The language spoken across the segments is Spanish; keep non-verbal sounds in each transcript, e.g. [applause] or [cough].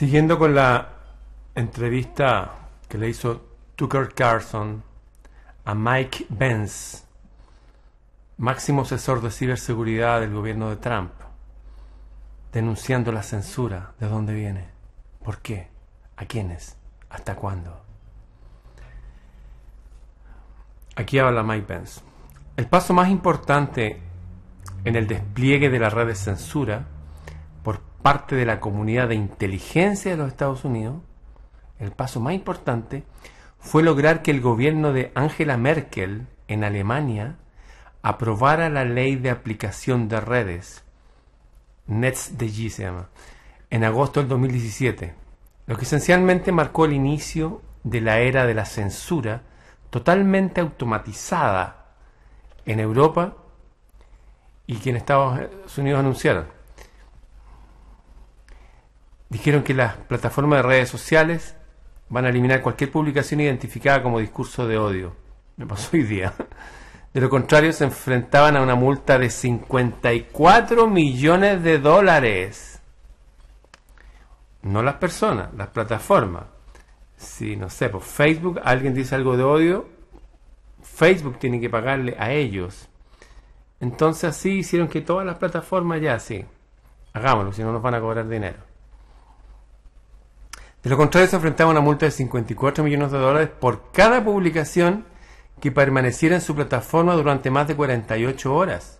Siguiendo con la entrevista que le hizo Tucker Carlson a Mike Benz, máximo asesor de ciberseguridad del gobierno de Trump, denunciando la censura, de dónde viene, por qué, a quiénes, hasta cuándo. Aquí habla Mike Benz. El paso más importante en el despliegue de la red de censura parte de la comunidad de inteligencia de los Estados Unidos, el paso más importante fue lograr que el gobierno de Angela Merkel en Alemania aprobara la ley de aplicación de redes, NetzDG se llama, en agosto del 2017, lo que esencialmente marcó el inicio de la era de la censura totalmente automatizada en Europa y que en Estados Unidos anunciaron dijeron que las plataformas de redes sociales van a eliminar cualquier publicación identificada como discurso de odio. Me pasó hoy día. De lo contrario, se enfrentaban a una multa de 54 millones de dólares. No las personas, las plataformas. Si, no sé, por pues Facebook alguien dice algo de odio, Facebook tiene que pagarle a ellos. Entonces así hicieron que todas las plataformas ya sí, Hagámoslo, si no nos van a cobrar dinero. De lo contrario, se enfrentaba a una multa de 54 millones de dólares por cada publicación que permaneciera en su plataforma durante más de 48 horas.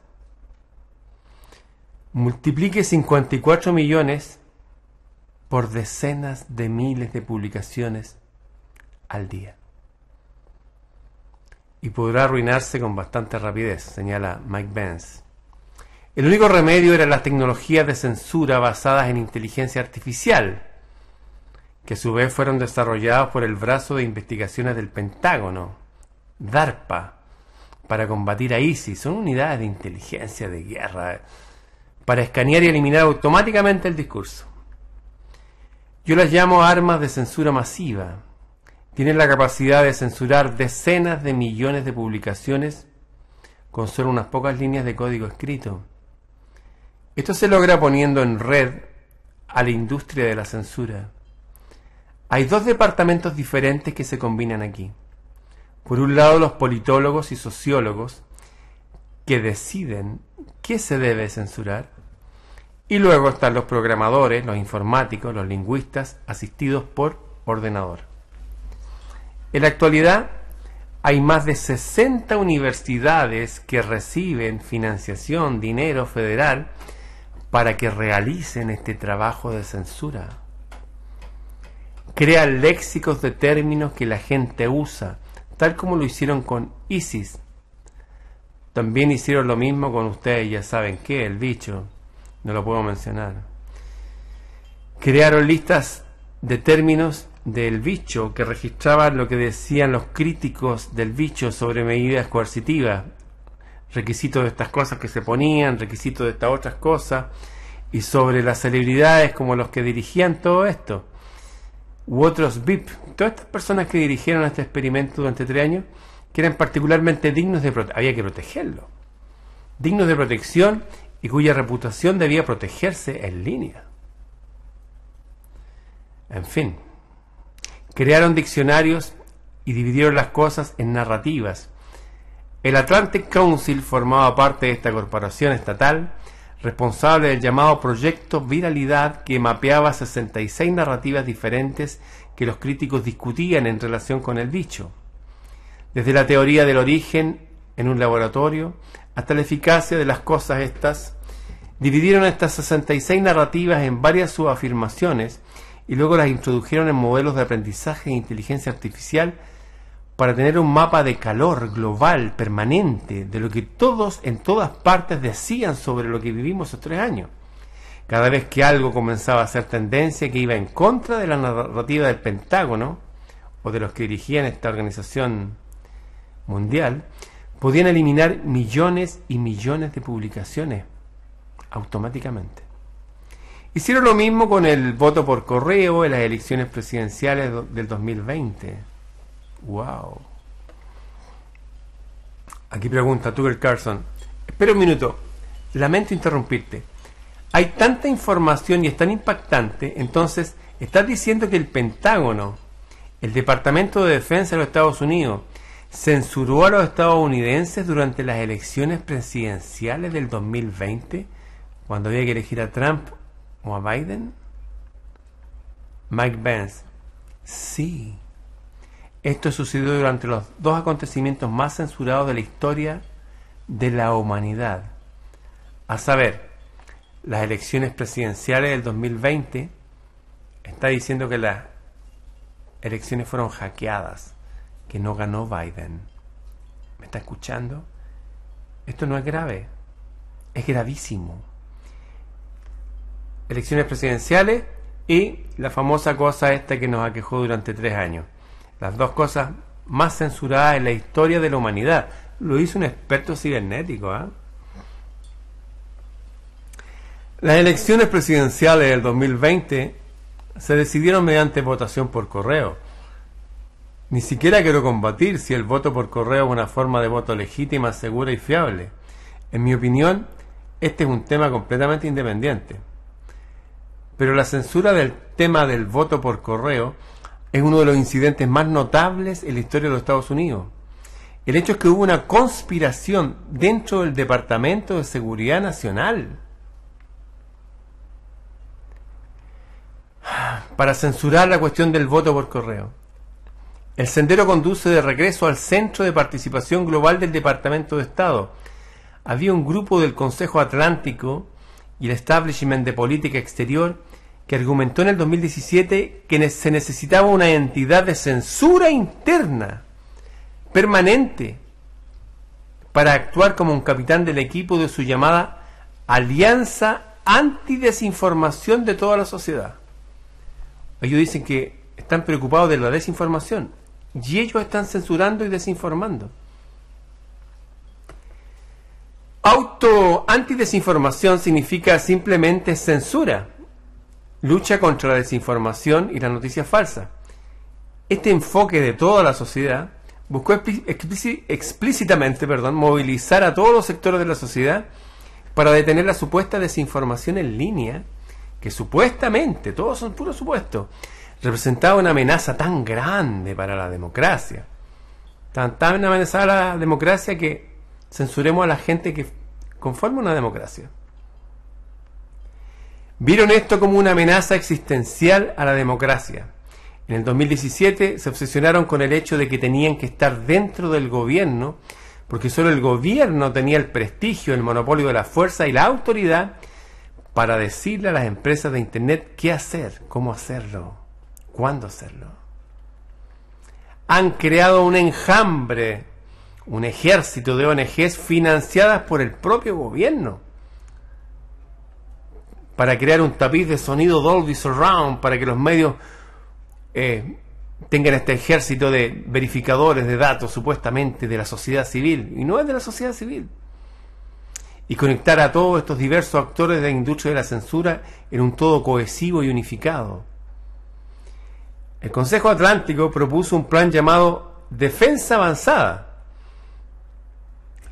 Multiplique 54 millones por decenas de miles de publicaciones al día. Y podrá arruinarse con bastante rapidez, señala Mike Benz. El único remedio era las tecnologías de censura basadas en inteligencia artificial que a su vez fueron desarrollados por el brazo de investigaciones del Pentágono, DARPA, para combatir a ISIS. Son unidades de inteligencia de guerra eh, para escanear y eliminar automáticamente el discurso. Yo las llamo armas de censura masiva. Tienen la capacidad de censurar decenas de millones de publicaciones con solo unas pocas líneas de código escrito. Esto se logra poniendo en red a la industria de la censura. Hay dos departamentos diferentes que se combinan aquí. Por un lado, los politólogos y sociólogos, que deciden qué se debe censurar. Y luego están los programadores, los informáticos, los lingüistas, asistidos por ordenador. En la actualidad, hay más de 60 universidades que reciben financiación, dinero federal, para que realicen este trabajo de censura crea léxicos de términos que la gente usa, tal como lo hicieron con ISIS. También hicieron lo mismo con ustedes, ya saben qué, el bicho, no lo puedo mencionar. Crearon listas de términos del bicho que registraban lo que decían los críticos del bicho sobre medidas coercitivas, requisitos de estas cosas que se ponían, requisitos de estas otras cosas, y sobre las celebridades como los que dirigían todo esto u otros VIP, todas estas personas que dirigieron este experimento durante tres años, que eran particularmente dignos de había que protegerlos, dignos de protección y cuya reputación debía protegerse en línea. En fin, crearon diccionarios y dividieron las cosas en narrativas. El Atlantic Council formaba parte de esta corporación estatal responsable del llamado Proyecto Viralidad que mapeaba 66 narrativas diferentes que los críticos discutían en relación con el dicho. Desde la teoría del origen en un laboratorio hasta la eficacia de las cosas estas, dividieron estas 66 narrativas en varias subafirmaciones y luego las introdujeron en modelos de aprendizaje e inteligencia artificial para tener un mapa de calor global, permanente, de lo que todos en todas partes decían sobre lo que vivimos estos tres años. Cada vez que algo comenzaba a ser tendencia que iba en contra de la narrativa del Pentágono o de los que dirigían esta organización mundial, podían eliminar millones y millones de publicaciones automáticamente. Hicieron lo mismo con el voto por correo en las elecciones presidenciales del 2020 Wow. Aquí pregunta Tucker Carson. Espera un minuto. Lamento interrumpirte. Hay tanta información y es tan impactante, entonces estás diciendo que el Pentágono, el Departamento de Defensa de los Estados Unidos, censuró a los estadounidenses durante las elecciones presidenciales del 2020, cuando había que elegir a Trump o a Biden? Mike benz Sí. Esto sucedió durante los dos acontecimientos más censurados de la historia de la humanidad, a saber, las elecciones presidenciales del 2020, está diciendo que las elecciones fueron hackeadas, que no ganó Biden. ¿Me está escuchando? Esto no es grave, es gravísimo. Elecciones presidenciales y la famosa cosa esta que nos aquejó durante tres años las dos cosas más censuradas en la historia de la humanidad. Lo hizo un experto cibernético. ¿ah? Las elecciones presidenciales del 2020 se decidieron mediante votación por correo. Ni siquiera quiero combatir si el voto por correo es una forma de voto legítima, segura y fiable. En mi opinión, este es un tema completamente independiente. Pero la censura del tema del voto por correo es uno de los incidentes más notables en la historia de los Estados Unidos. El hecho es que hubo una conspiración dentro del Departamento de Seguridad Nacional para censurar la cuestión del voto por correo. El sendero conduce de regreso al Centro de Participación Global del Departamento de Estado. Había un grupo del Consejo Atlántico y el Establishment de Política Exterior que argumentó en el 2017 que se necesitaba una entidad de censura interna permanente para actuar como un capitán del equipo de su llamada Alianza Antidesinformación de toda la sociedad. Ellos dicen que están preocupados de la desinformación y ellos están censurando y desinformando. Auto antidesinformación significa simplemente censura lucha contra la desinformación y las noticias falsas. Este enfoque de toda la sociedad buscó explícitamente perdón, movilizar a todos los sectores de la sociedad para detener la supuesta desinformación en línea, que supuestamente, todos son puros supuestos, representaba una amenaza tan grande para la democracia. Tan, tan amenazada la democracia que censuremos a la gente que conforma una democracia vieron esto como una amenaza existencial a la democracia. En el 2017 se obsesionaron con el hecho de que tenían que estar dentro del gobierno, porque solo el gobierno tenía el prestigio, el monopolio de la fuerza y la autoridad para decirle a las empresas de Internet qué hacer, cómo hacerlo, cuándo hacerlo. Han creado un enjambre, un ejército de ONGs financiadas por el propio gobierno para crear un tapiz de sonido Dolby Surround, para que los medios eh, tengan este ejército de verificadores de datos supuestamente de la sociedad civil, y no es de la sociedad civil, y conectar a todos estos diversos actores de la industria de la censura en un todo cohesivo y unificado. El Consejo Atlántico propuso un plan llamado Defensa Avanzada.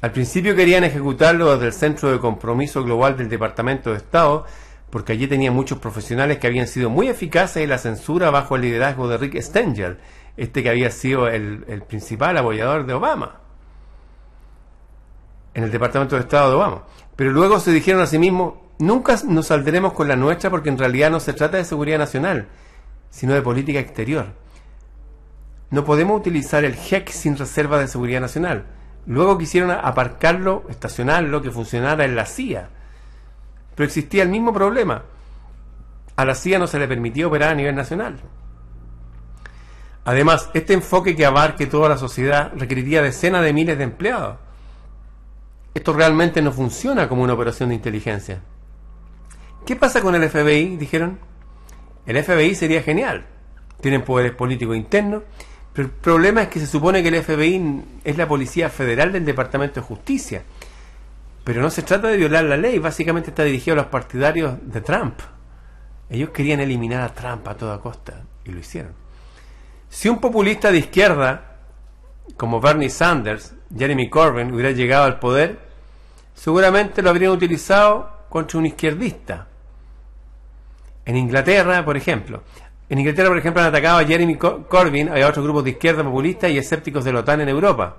Al principio querían ejecutarlo desde el Centro de Compromiso Global del Departamento de Estado, porque allí tenía muchos profesionales que habían sido muy eficaces en la censura bajo el liderazgo de Rick Stengel, este que había sido el, principal apoyador de Obama, en el Departamento de Estado de Obama. Pero luego se dijeron a sí mismos, nunca nos saldremos con la nuestra porque en realidad no se trata de seguridad nacional, sino de política exterior. No podemos utilizar el HEC sin reserva de seguridad nacional. Luego quisieron aparcarlo, estacionarlo, que funcionara en la CIA pero existía el mismo problema. A la CIA no se le permitía operar a nivel nacional. Además, este enfoque que abarque toda la sociedad requeriría decenas de miles de empleados. Esto realmente no funciona como una operación de inteligencia. ¿Qué pasa con el FBI? Dijeron. El FBI sería genial. Tienen poderes políticos internos. Pero el problema es que se supone que el FBI es la Policía Federal del Departamento de Justicia pero no se trata de violar la ley, básicamente está dirigido a los partidarios de Trump. Ellos querían eliminar a Trump a toda costa y lo hicieron. Si un populista de izquierda como Bernie Sanders, Jeremy Corbyn hubiera llegado al poder, seguramente lo habrían utilizado contra un izquierdista. En Inglaterra, por ejemplo, en Inglaterra, por ejemplo, han atacado a Jeremy Corbyn, a otros grupos de izquierda populista y escépticos de la OTAN en Europa.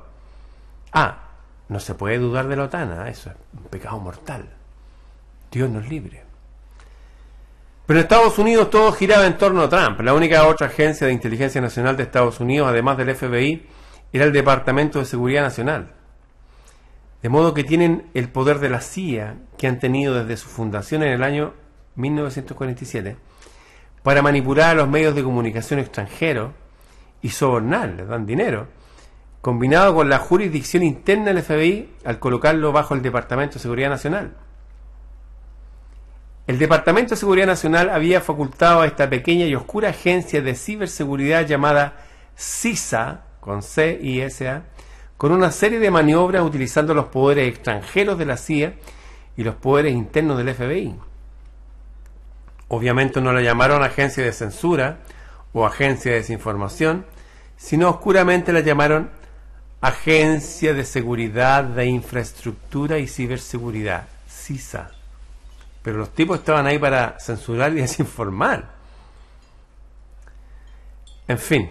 Ah, no se puede dudar de la OTAN, eso es un pecado mortal. Dios nos libre. Pero en Estados Unidos todo giraba en torno a Trump. La única otra agencia de inteligencia nacional de Estados Unidos, además del FBI, era el Departamento de Seguridad Nacional. De modo que tienen el poder de la CIA que han tenido desde su fundación en el año 1947 para manipular a los medios de comunicación extranjeros y sobornar, les dan dinero combinado con la jurisdicción interna del FBI al colocarlo bajo el Departamento de Seguridad Nacional. El Departamento de Seguridad Nacional había facultado a esta pequeña y oscura agencia de ciberseguridad llamada CISA, con C y S A, con una serie de maniobras utilizando los poderes extranjeros de la CIA y los poderes internos del FBI. Obviamente no la llamaron agencia de censura o agencia de desinformación, sino oscuramente la llamaron Agencia de Seguridad de Infraestructura y Ciberseguridad, CISA. Pero los tipos estaban ahí para censurar y [laughs] desinformar. En fin,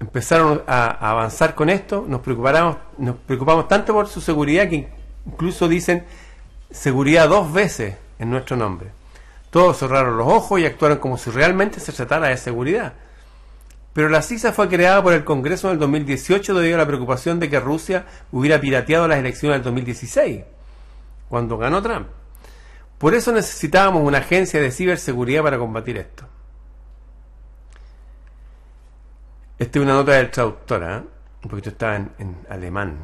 empezaron a, avanzar con esto, nos preocupamos, nos preocupamos tanto por su seguridad que incluso dicen seguridad dos veces en nuestro nombre. Todos cerraron los ojos y actuaron como si realmente se tratara de seguridad. Pero la CISA fue creada por el Congreso en el 2018 debido a la preocupación de que Rusia hubiera pirateado las elecciones del 2016, cuando ganó Trump. Por eso necesitábamos una agencia de ciberseguridad para combatir esto. Esta es una nota del traductor, ¿ah? porque esto está en, alemán.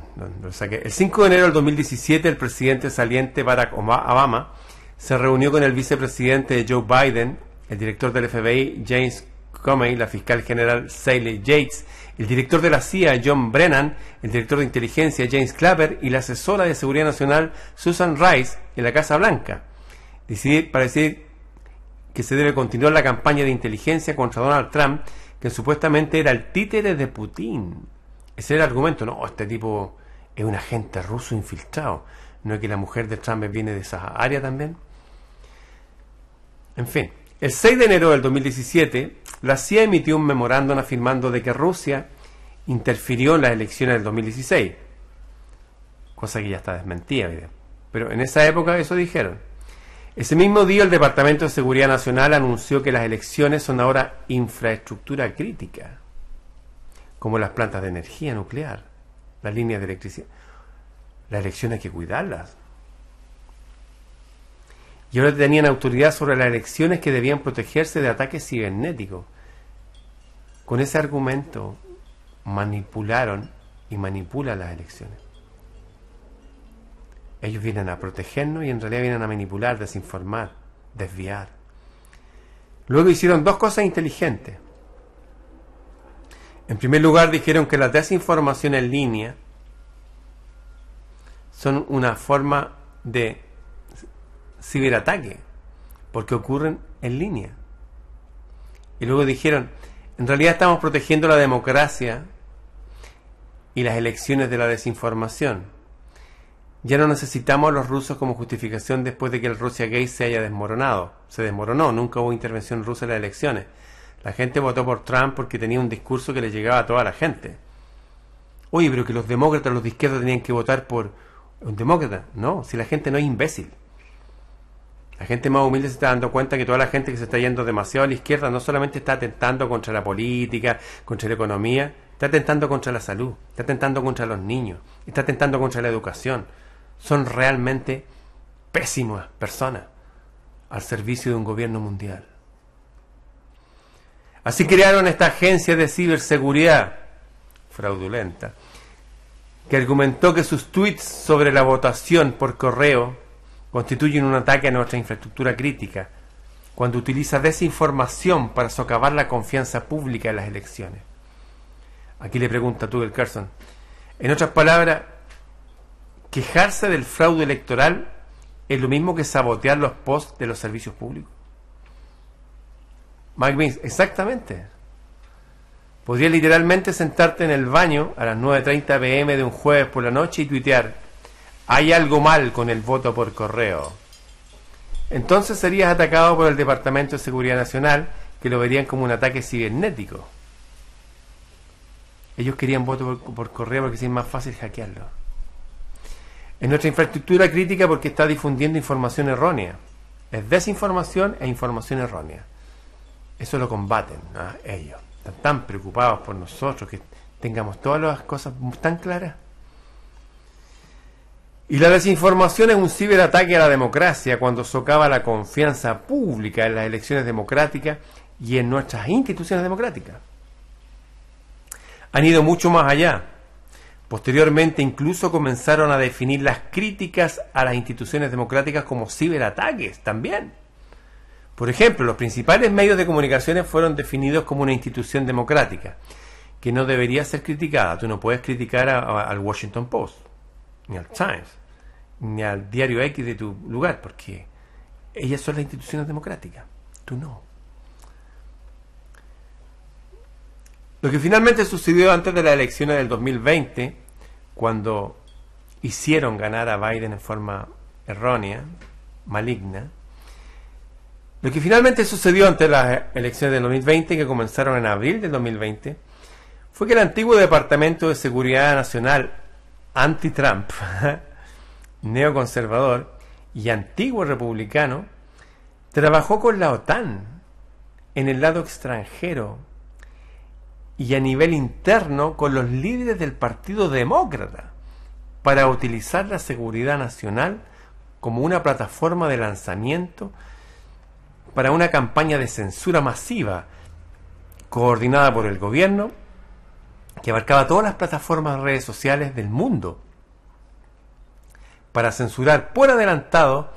El 5 de enero del 2017 el presidente saliente Barack Obama se reunió con el vicepresidente Joe Biden, el director del FBI James Comey, la fiscal general Sally Yates, el director de la CIA John Brennan, el director de inteligencia James Clapper y la asesora de seguridad nacional Susan Rice en la Casa Blanca, decidir, para decir que se debe continuar la campaña de inteligencia contra Donald Trump, que supuestamente era el títere de Putin. Ese era el argumento, no, este tipo es un agente ruso infiltrado. ¿No es que la mujer de Trump viene de esa área también? En fin, el 6 de enero del 2017, la CIA emitió un memorándum afirmando de que Rusia interfirió en las elecciones del 2016, cosa que ya está desmentida, pero en esa época eso dijeron. Ese mismo día el Departamento de Seguridad Nacional anunció que las elecciones son ahora infraestructura crítica, como las plantas de energía nuclear, las líneas de electricidad. Las elecciones hay que cuidarlas, y ahora tenían autoridad sobre las elecciones que debían protegerse de ataques cibernéticos. Con ese argumento manipularon y manipulan las elecciones. Ellos vienen a protegernos y en realidad vienen a manipular, desinformar, desviar. Luego hicieron dos cosas inteligentes. En primer lugar, dijeron que las desinformaciones en línea son una forma de ciberataque, porque ocurren en línea. Y luego dijeron, en realidad estamos protegiendo la democracia y las elecciones de la desinformación. Ya no necesitamos a los rusos como justificación después de que el Rusia Gay se haya desmoronado. Se desmoronó, nunca hubo intervención rusa en las elecciones. La gente votó por Trump porque tenía un discurso que le llegaba a toda la gente. Oye, pero que los demócratas, los de izquierda tenían que votar por un demócrata. No, si la gente no es imbécil. La gente más humilde se está dando cuenta que toda la gente que se está yendo demasiado a la izquierda no solamente está atentando contra la política, contra la economía, está atentando contra la salud, está atentando contra los niños, está atentando contra la educación. Son realmente pésimas personas al servicio de un gobierno mundial. Así crearon esta agencia de ciberseguridad fraudulenta que argumentó que sus tweets sobre la votación por correo constituyen un ataque a nuestra infraestructura crítica, cuando utiliza desinformación para socavar la confianza pública en las elecciones. Aquí le pregunta el Carson. En otras palabras, quejarse del fraude electoral es lo mismo que sabotear los posts de los servicios públicos. Mike exactamente. Podría literalmente sentarte en el baño a las 9.30 pm de un jueves por la noche y tuitear hay algo mal con el voto por correo. Entonces serías atacado por el Departamento de Seguridad Nacional, que lo verían como un ataque cibernético. Ellos querían voto por, correo porque es más fácil hackearlo. Es nuestra infraestructura crítica porque está difundiendo información errónea. Es desinformación e información errónea. Eso lo combaten ellos. Están tan preocupados por nosotros que tengamos todas las cosas tan claras. Y la desinformación es un ciberataque a la democracia cuando socava la confianza pública en las elecciones democráticas y en nuestras instituciones democráticas. Han ido mucho más allá. Posteriormente incluso comenzaron a definir las críticas a las instituciones democráticas como ciberataques también. Por ejemplo, los principales medios de comunicaciones fueron definidos como una institución democrática, que no debería ser criticada. Tú no puedes criticar al Washington Post ni al Times, ni al diario X de tu lugar, porque ellas son las instituciones democráticas, tú no. Lo que finalmente sucedió antes de las elecciones del 2020, cuando hicieron ganar a Biden en forma errónea, maligna, lo que finalmente sucedió antes de las elecciones del 2020, que comenzaron en abril del 2020, fue que el antiguo Departamento de Seguridad Nacional, anti-Trump, [laughs] neoconservador y antiguo republicano, trabajó con la OTAN en el lado extranjero y a nivel interno con los líderes del Partido Demócrata para utilizar la seguridad nacional como una plataforma de lanzamiento para una campaña de censura masiva coordinada por el gobierno que abarcaba todas las plataformas redes sociales del mundo, para censurar por adelantado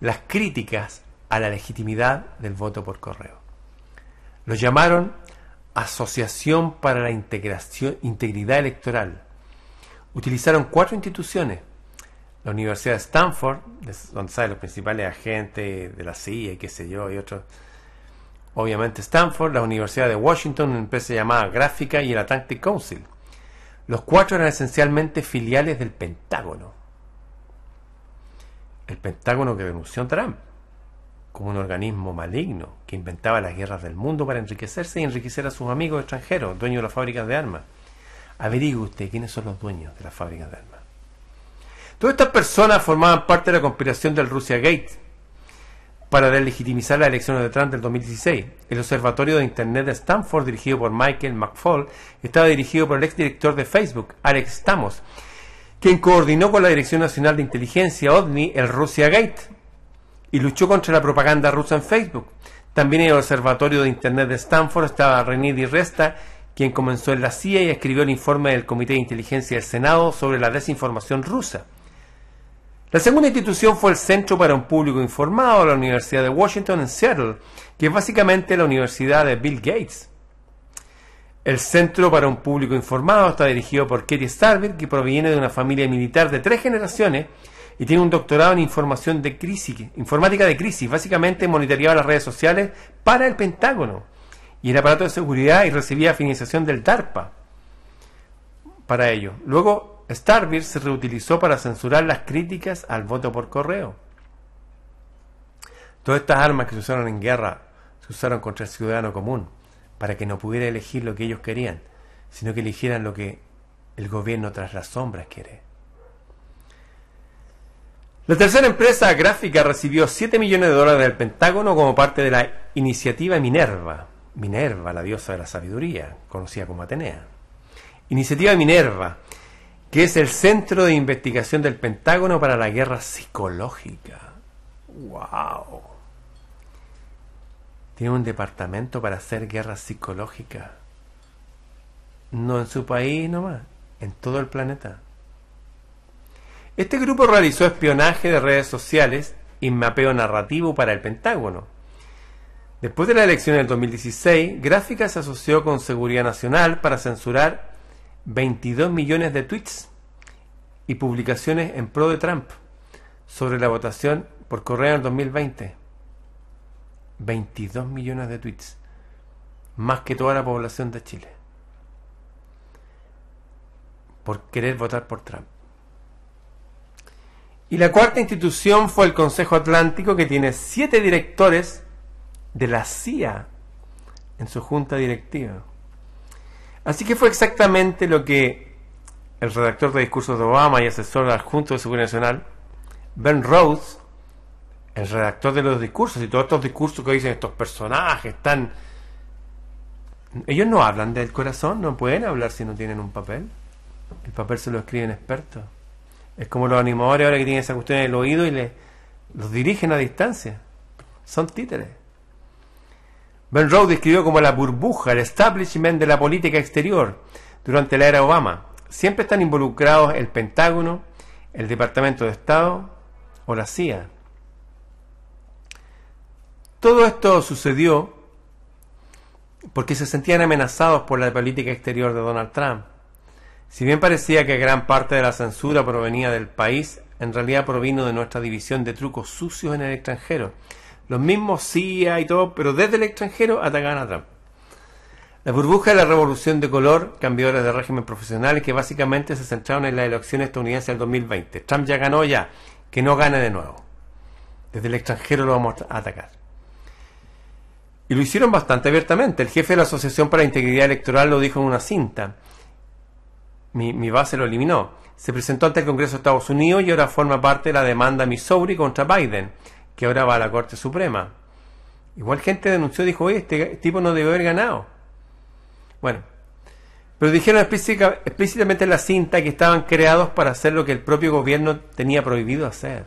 las críticas a la legitimidad del voto por correo. Lo llamaron Asociación para la Integración, Integridad Electoral. Utilizaron cuatro instituciones. La Universidad de Stanford, donde salen los principales agentes de la CIA, qué sé yo, y otros obviamente Stanford, la Universidad de Washington, una empresa llamada Gráfica y el Atlantic Council. Los cuatro eran esencialmente filiales del Pentágono. El Pentágono que denunció Trump como un organismo maligno que inventaba las guerras del mundo para enriquecerse y enriquecer a sus amigos extranjeros, dueños de las fábricas de armas. Averigüe usted quiénes son los dueños de las fábricas de armas. Todas estas personas formaban parte de la conspiración del Russia Gate, para delegitimizar las elecciones de Trump del 2016. El Observatorio de Internet de Stanford, dirigido por Michael McFall, estaba dirigido por el exdirector de Facebook, Alex Stamos, quien coordinó con la Dirección Nacional de Inteligencia, ODNI, el Russia Gate, y luchó contra la propaganda rusa en Facebook. También en el Observatorio de Internet de Stanford estaba René Di Resta, quien comenzó en la CIA y escribió el informe del Comité de Inteligencia del Senado sobre la desinformación rusa. La segunda institución fue el Centro para un Público Informado de la Universidad de Washington en Seattle, que es básicamente la universidad de Bill Gates. El Centro para un Público Informado está dirigido por Katie Starbuck, que proviene de una familia militar de tres generaciones y tiene un doctorado en información de crisis, informática de crisis, básicamente monitoreaba las redes sociales para el Pentágono y el aparato de seguridad y recibía financiación del DARPA para ello. Luego Starbeer se reutilizó para censurar las críticas al voto por correo. Todas estas armas que se usaron en guerra se usaron contra el ciudadano común, para que no pudiera elegir lo que ellos querían, sino que eligieran lo que el gobierno tras las sombras quiere. La tercera empresa gráfica recibió 7 millones de dólares del Pentágono como parte de la iniciativa Minerva, Minerva, la diosa de la sabiduría, conocida como Atenea. Iniciativa Minerva, que es el Centro de Investigación del Pentágono para la Guerra Psicológica. ¡Wow! Tiene un departamento para hacer guerra psicológica. No en su país nomás, en todo el planeta. Este grupo realizó espionaje de redes sociales y mapeo narrativo para el Pentágono. Después de la elección del 2016, Gráfica se asoció con Seguridad Nacional para censurar 22 millones de tweets y publicaciones en pro de Trump sobre la votación por correo en el 2020. 22 millones de tweets, más que toda la población de Chile, por querer votar por Trump. Y la cuarta institución fue el Consejo Atlántico, que tiene siete directores de la CIA en su junta directiva. Así que fue exactamente lo que el redactor de discursos de Obama y asesor adjunto de Seguridad Nacional, Ben Rhodes, el redactor de los discursos y todos estos discursos que dicen estos personajes están, Ellos no hablan del corazón, no pueden hablar si no tienen un papel. El papel se lo escriben expertos. Es como los animadores ahora que tienen esa cuestión en el oído y les, los dirigen a distancia. Son títeres. Rowe describió como la burbuja, el establishment de la política exterior durante la era Obama. Siempre están involucrados el Pentágono, el Departamento de Estado o la CIA. Todo esto sucedió porque se sentían amenazados por la política exterior de Donald Trump. Si bien parecía que gran parte de la censura provenía del país, en realidad provino de nuestra división de trucos sucios en el extranjero los mismos CIA y todo, pero desde el extranjero atacan a Trump. La burbuja de la revolución de color, cambiadores de régimen profesional, que básicamente se centraron en la elección estadounidense del 2020. Trump ya ganó ya, que no gane de nuevo. Desde el extranjero lo vamos a atacar. Y lo hicieron bastante abiertamente. El jefe de la Asociación para la Integridad Electoral lo dijo en una cinta. Mi, mi base lo eliminó. Se presentó ante el Congreso de Estados Unidos y ahora forma parte de la demanda Missouri contra Biden que ahora va a la Corte Suprema. Igual gente denunció, dijo, oye, este tipo no debe haber ganado. Bueno, pero dijeron explícitamente en la cinta que estaban creados para hacer lo que el propio gobierno tenía prohibido hacer.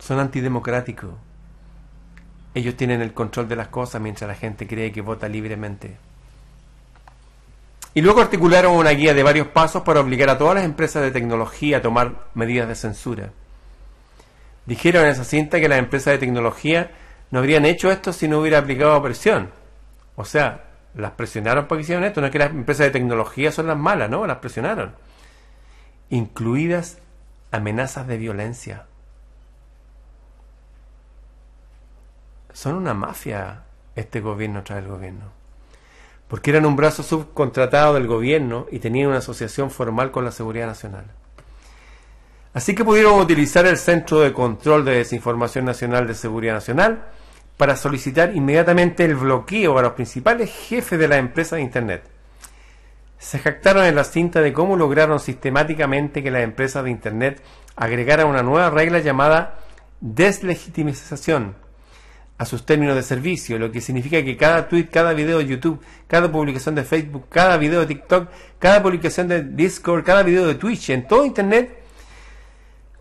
Son antidemocráticos. Ellos tienen el control de las cosas mientras la gente cree que vota libremente. Y luego articularon una guía de varios pasos para obligar a todas las empresas de tecnología a tomar medidas de censura. Dijeron en esa cinta que las empresas de tecnología no habrían hecho esto si no hubiera aplicado presión. O sea, las presionaron para que hicieran esto. No es que las empresas de tecnología son las malas, ¿no? Las presionaron. Incluidas amenazas de violencia. Son una mafia este gobierno tras el gobierno. Porque eran un brazo subcontratado del gobierno y tenían una asociación formal con la Seguridad Nacional. Así que pudieron utilizar el Centro de Control de Desinformación Nacional de Seguridad Nacional para solicitar inmediatamente el bloqueo a los principales jefes de las empresas de Internet. Se jactaron en la cinta de cómo lograron sistemáticamente que las empresas de Internet agregaran una nueva regla llamada deslegitimización a sus términos de servicio, lo que significa que cada tweet, cada video de YouTube, cada publicación de Facebook, cada video de TikTok, cada publicación de Discord, cada video de Twitch, en todo Internet,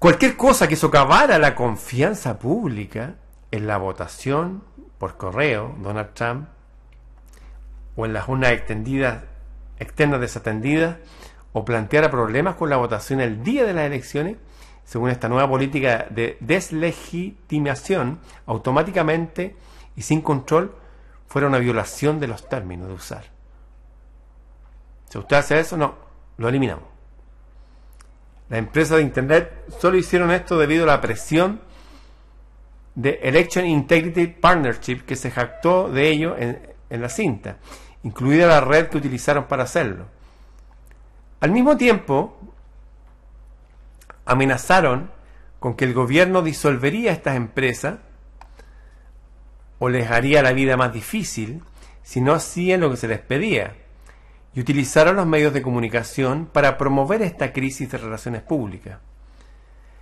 Cualquier cosa que socavara la confianza pública en la votación por correo, Donald Trump, o en las urnas extendidas, externas desatendidas, o planteara problemas con la votación el día de las elecciones, según esta nueva política de deslegitimación, automáticamente y sin control, fuera una violación de los términos de usar. Si usted hace eso, no, lo eliminamos. Las empresas de Internet solo hicieron esto debido a la presión de Election Integrity Partnership que se jactó de ello en, en la cinta, incluida la red que utilizaron para hacerlo. Al mismo tiempo, amenazaron con que el gobierno disolvería estas empresas o les haría la vida más difícil si no hacían lo que se les pedía y utilizaron los medios de comunicación para promover esta crisis de relaciones públicas.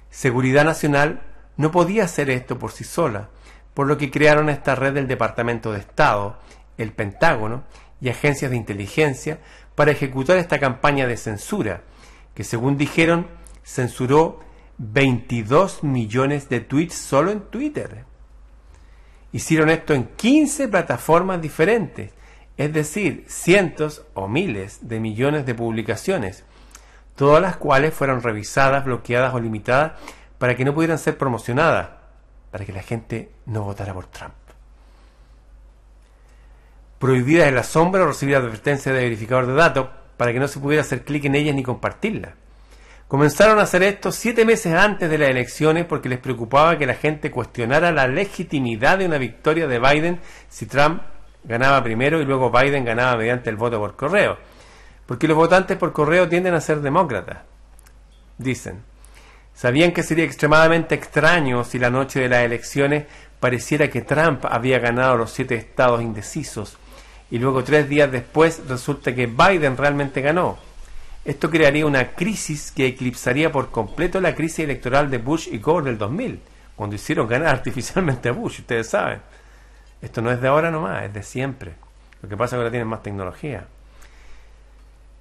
Seguridad Nacional no podía hacer esto por sí sola, por lo que crearon esta red del Departamento de Estado, el Pentágono y agencias de inteligencia para ejecutar esta campaña de censura, que según dijeron censuró 22 millones de tweets solo en Twitter. Hicieron esto en 15 plataformas diferentes es decir, cientos o miles de millones de publicaciones, todas las cuales fueron revisadas, bloqueadas o limitadas para que no pudieran ser promocionadas, para que la gente no votara por Trump. Prohibidas en la sombra o recibidas advertencia de verificador de datos para que no se pudiera hacer clic en ellas ni compartirlas. Comenzaron a hacer esto siete meses antes de las elecciones porque les preocupaba que la gente cuestionara la legitimidad de una victoria de Biden si Trump ganaba primero y luego Biden ganaba mediante el voto por correo. Porque los votantes por correo tienden a ser demócratas, dicen. Sabían que sería extremadamente extraño si la noche de las elecciones pareciera que Trump había ganado los siete estados indecisos y luego tres días después resulta que Biden realmente ganó. Esto crearía una crisis que eclipsaría por completo la crisis electoral de Bush y Gore del 2000, cuando hicieron ganar [laughs] artificialmente a Bush, ustedes saben. Esto no es de ahora nomás, es de siempre. Lo que pasa es que ahora tienen más tecnología.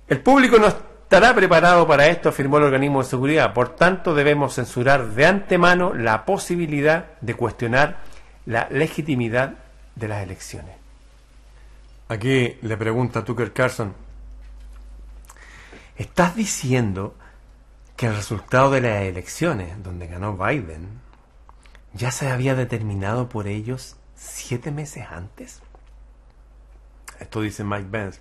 El público no estará preparado para esto, afirmó el organismo de seguridad. Por tanto, debemos censurar de antemano la posibilidad de cuestionar la legitimidad de las elecciones. Aquí le pregunta Tucker Carlson, ¿estás diciendo que el resultado de las elecciones, donde ganó Biden, ya se había determinado por ellos siete meses antes. Esto dice Mike Benz.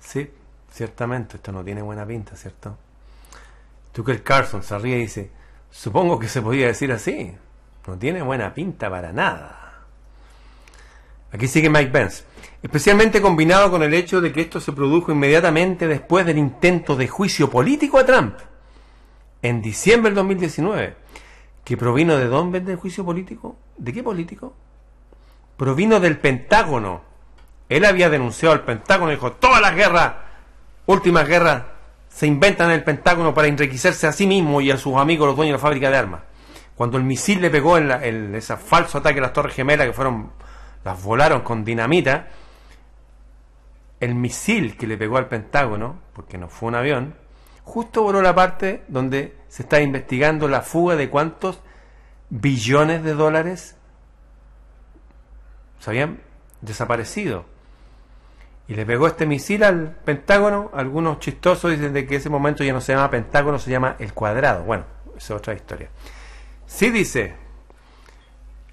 Sí, ciertamente, esto no tiene buena pinta, ¿cierto? Tucker Carlson se ríe y dice, supongo que se podía decir así. No tiene buena pinta para nada. Aquí sigue Mike Benz. Especialmente combinado con el hecho de que esto se produjo inmediatamente después del intento de juicio político a Trump, en diciembre del 2019, que provino de dónde el juicio político. ¿De qué político? provino del Pentágono. Él había denunciado al Pentágono y dijo, todas las guerras, últimas guerras, se inventan en el Pentágono para enriquecerse a sí mismo y a sus amigos, los dueños de la fábrica de armas. Cuando el misil le pegó en, la, ese falso ataque a las Torres Gemelas, que fueron, las volaron con dinamita, el misil que le pegó al Pentágono, porque no fue un avión, justo voló la parte donde se está investigando la fuga de cuántos billones de dólares se habían desaparecido. Y le pegó este misil al Pentágono. Algunos chistosos dicen de que ese momento ya no se llama Pentágono, se llama el cuadrado. Bueno, esa es otra historia. Sí dice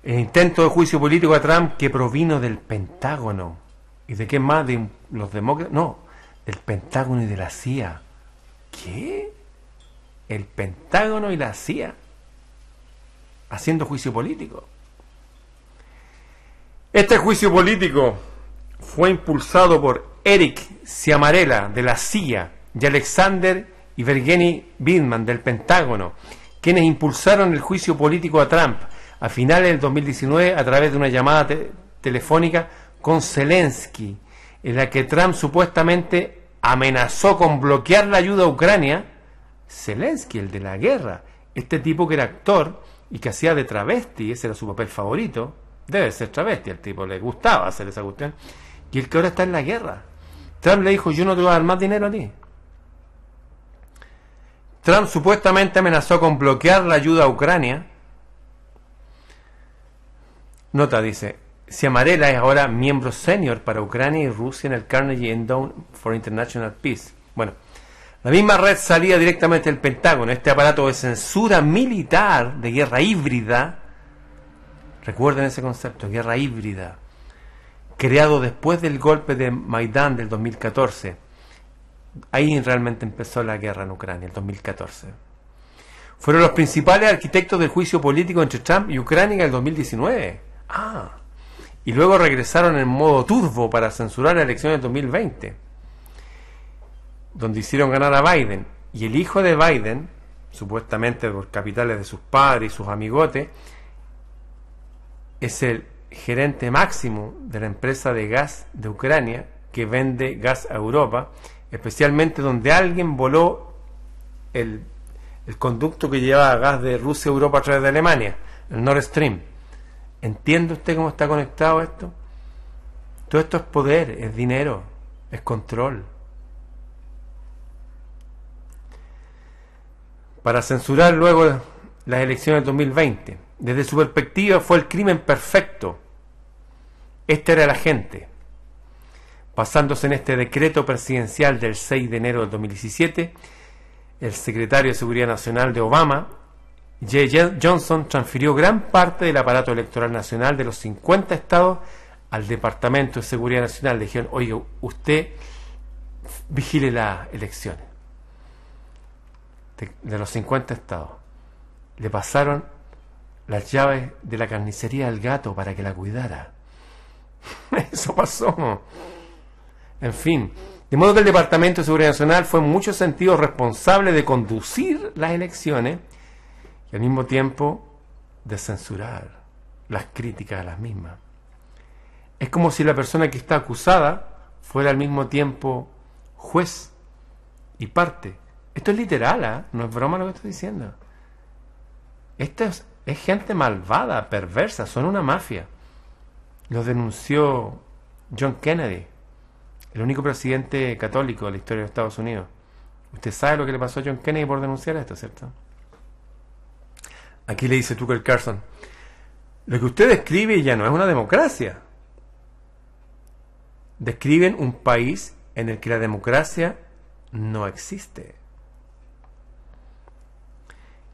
el intento de juicio político a Trump que provino del Pentágono. ¿Y de qué más? De los demócratas. No, del Pentágono y de la CIA. ¿Qué? El Pentágono y la CIA haciendo juicio político. Este juicio político fue impulsado por Eric Ciamarella de la CIA y Alexander y Bergeni Bidman del Pentágono, quienes impulsaron el juicio político a Trump a finales del 2019 a través de una llamada telefónica con Zelensky, en la que Trump supuestamente amenazó con bloquear la ayuda a Ucrania. Zelensky, el de la guerra, este tipo que era actor y que hacía de travesti, ese era su papel favorito, debe ser travesti, al tipo le gustaba hacer esa cuestión, y el que ahora está en la guerra. Trump le dijo, yo no te voy a dar más dinero a ti. Trump supuestamente amenazó con bloquear la ayuda a Ucrania. Nota dice, si Amarela es ahora miembro senior para Ucrania y Rusia en el Carnegie Endowment for International Peace. Bueno, la misma red salía directamente del Pentágono, este aparato de censura militar de guerra híbrida Recuerden ese concepto, guerra híbrida, creado después del golpe de Maidán del 2014. Ahí realmente empezó la guerra en Ucrania, el 2014. Fueron los principales arquitectos del juicio político entre Trump y Ucrania en el 2019. Ah, y luego regresaron en modo turbo para censurar la elección del 2020, donde hicieron ganar a Biden. Y el hijo de Biden, supuestamente por capitales de sus padres y sus amigotes, es el gerente máximo de la empresa de gas de Ucrania que vende gas a Europa, especialmente donde alguien voló el, conducto que llevaba gas de Rusia a Europa a través de Alemania, el Nord Stream. ¿Entiende usted cómo está conectado esto? Todo esto es poder, es dinero, es control. Para censurar luego las elecciones del 2020 desde su perspectiva fue el crimen perfecto. este era la gente. pasándose en este decreto presidencial del 6 de enero del 2017, el secretario de Seguridad Nacional de Obama, jay Johnson, transfirió gran parte del aparato electoral nacional de los 50 estados al Departamento de Seguridad Nacional. Le dijeron, oye, usted vigile las elecciones de, de los 50 estados. Le pasaron las llaves de la carnicería del gato para que la cuidara. [laughs] Eso pasó. En fin, de modo que el Departamento de Seguridad Nacional fue en muchos sentidos responsable de conducir las elecciones y al mismo tiempo de censurar las críticas a las mismas. Es como si la persona que está acusada fuera al mismo tiempo juez y parte. Esto es literal, ¿ah? no es broma lo que estoy diciendo. Esto es es gente malvada, perversa, son una mafia. Lo denunció John Kennedy, el único presidente católico de la historia de Estados Unidos. Usted sabe lo que le pasó a John Kennedy por denunciar esto, ¿cierto? Aquí le dice Tucker Carlson, lo que usted describe ya no es una democracia. Describen un país en el que la democracia no existe.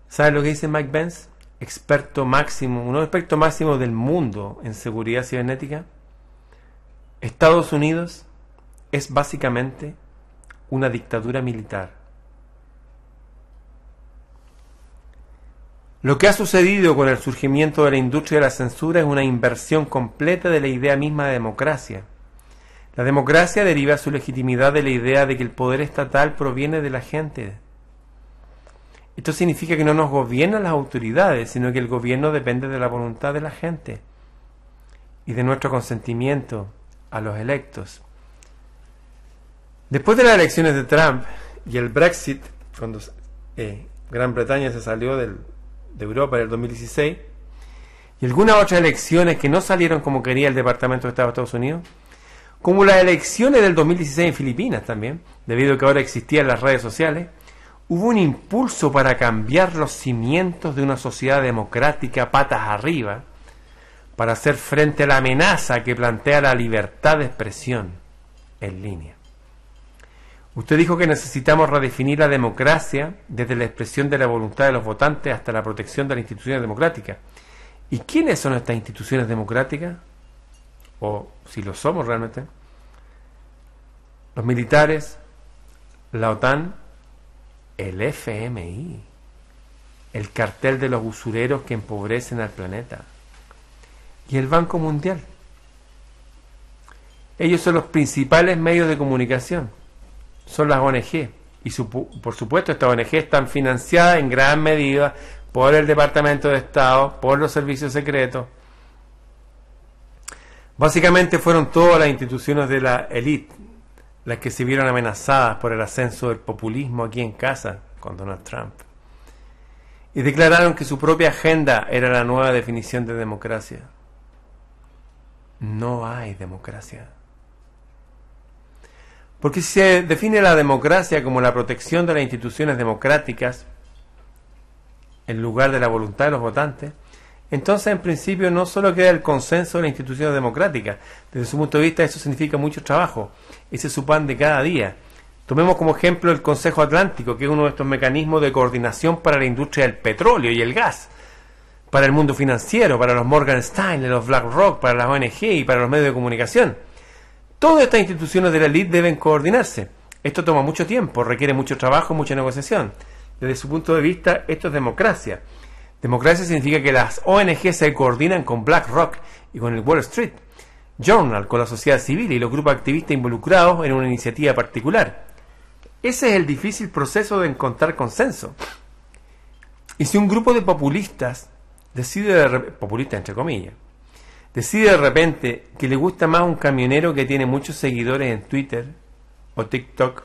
¿Sabe lo que dice Mike Benz? experto máximo, uno de los del mundo en seguridad cibernética, Estados Unidos es básicamente una dictadura militar. Lo que ha sucedido con el surgimiento de la industria de la censura es una inversión completa de la idea misma de democracia. La democracia deriva su legitimidad de la idea de que el poder estatal proviene de la gente, esto significa que no nos gobiernan las autoridades, sino que el gobierno depende de la voluntad de la gente y de nuestro consentimiento a los electos. Después de las elecciones de Trump y el Brexit, cuando eh, Gran Bretaña se salió de Europa en el 2016, y algunas otras elecciones que no salieron como quería el Departamento de Estado de Estados Unidos, como las elecciones del 2016 en Filipinas también, debido a que ahora existían las redes sociales, hubo un impulso para cambiar los cimientos de una sociedad democrática patas arriba, para hacer frente a la amenaza que plantea la libertad de expresión en línea. Usted dijo que necesitamos redefinir la democracia desde la expresión de la voluntad de los votantes hasta la protección de las instituciones democráticas. ¿Y quiénes son estas instituciones democráticas? O si lo somos realmente. Los militares, la OTAN, el FMI, el cartel de los usureros que empobrecen al planeta y el Banco Mundial. Ellos son los principales medios de comunicación, son las ONG y por supuesto estas ONG están financiadas en gran medida por el Departamento de Estado, por los servicios secretos. Básicamente fueron todas las instituciones de la élite las que se vieron amenazadas por el ascenso del populismo aquí en casa con Donald Trump. Y declararon que su propia agenda era la nueva definición de democracia. No hay democracia. Porque si se define la democracia como la protección de las instituciones democráticas en lugar de la voluntad de los votantes, entonces, en principio, no solo queda el consenso de las instituciones democráticas, desde su punto de vista eso significa mucho trabajo, ese es su pan de cada día. Tomemos como ejemplo el Consejo Atlántico, que es uno de estos mecanismos de coordinación para la industria del petróleo y el gas, para el mundo financiero, para los Morgan Stanley, los BlackRock, para las ONG y para los medios de comunicación. Todas estas instituciones de la elite deben coordinarse. Esto toma mucho tiempo, requiere mucho trabajo, mucha negociación. Desde su punto de vista, esto es democracia. Democracia significa que las ONG se coordinan con BlackRock y con el Wall Street Journal, con la sociedad civil y los grupos activistas involucrados en una iniciativa particular. Ese es el difícil proceso de encontrar consenso. Y si un grupo de populistas decide, de populista entre comillas, decide de repente que le gusta más un camionero que tiene muchos seguidores en Twitter o TikTok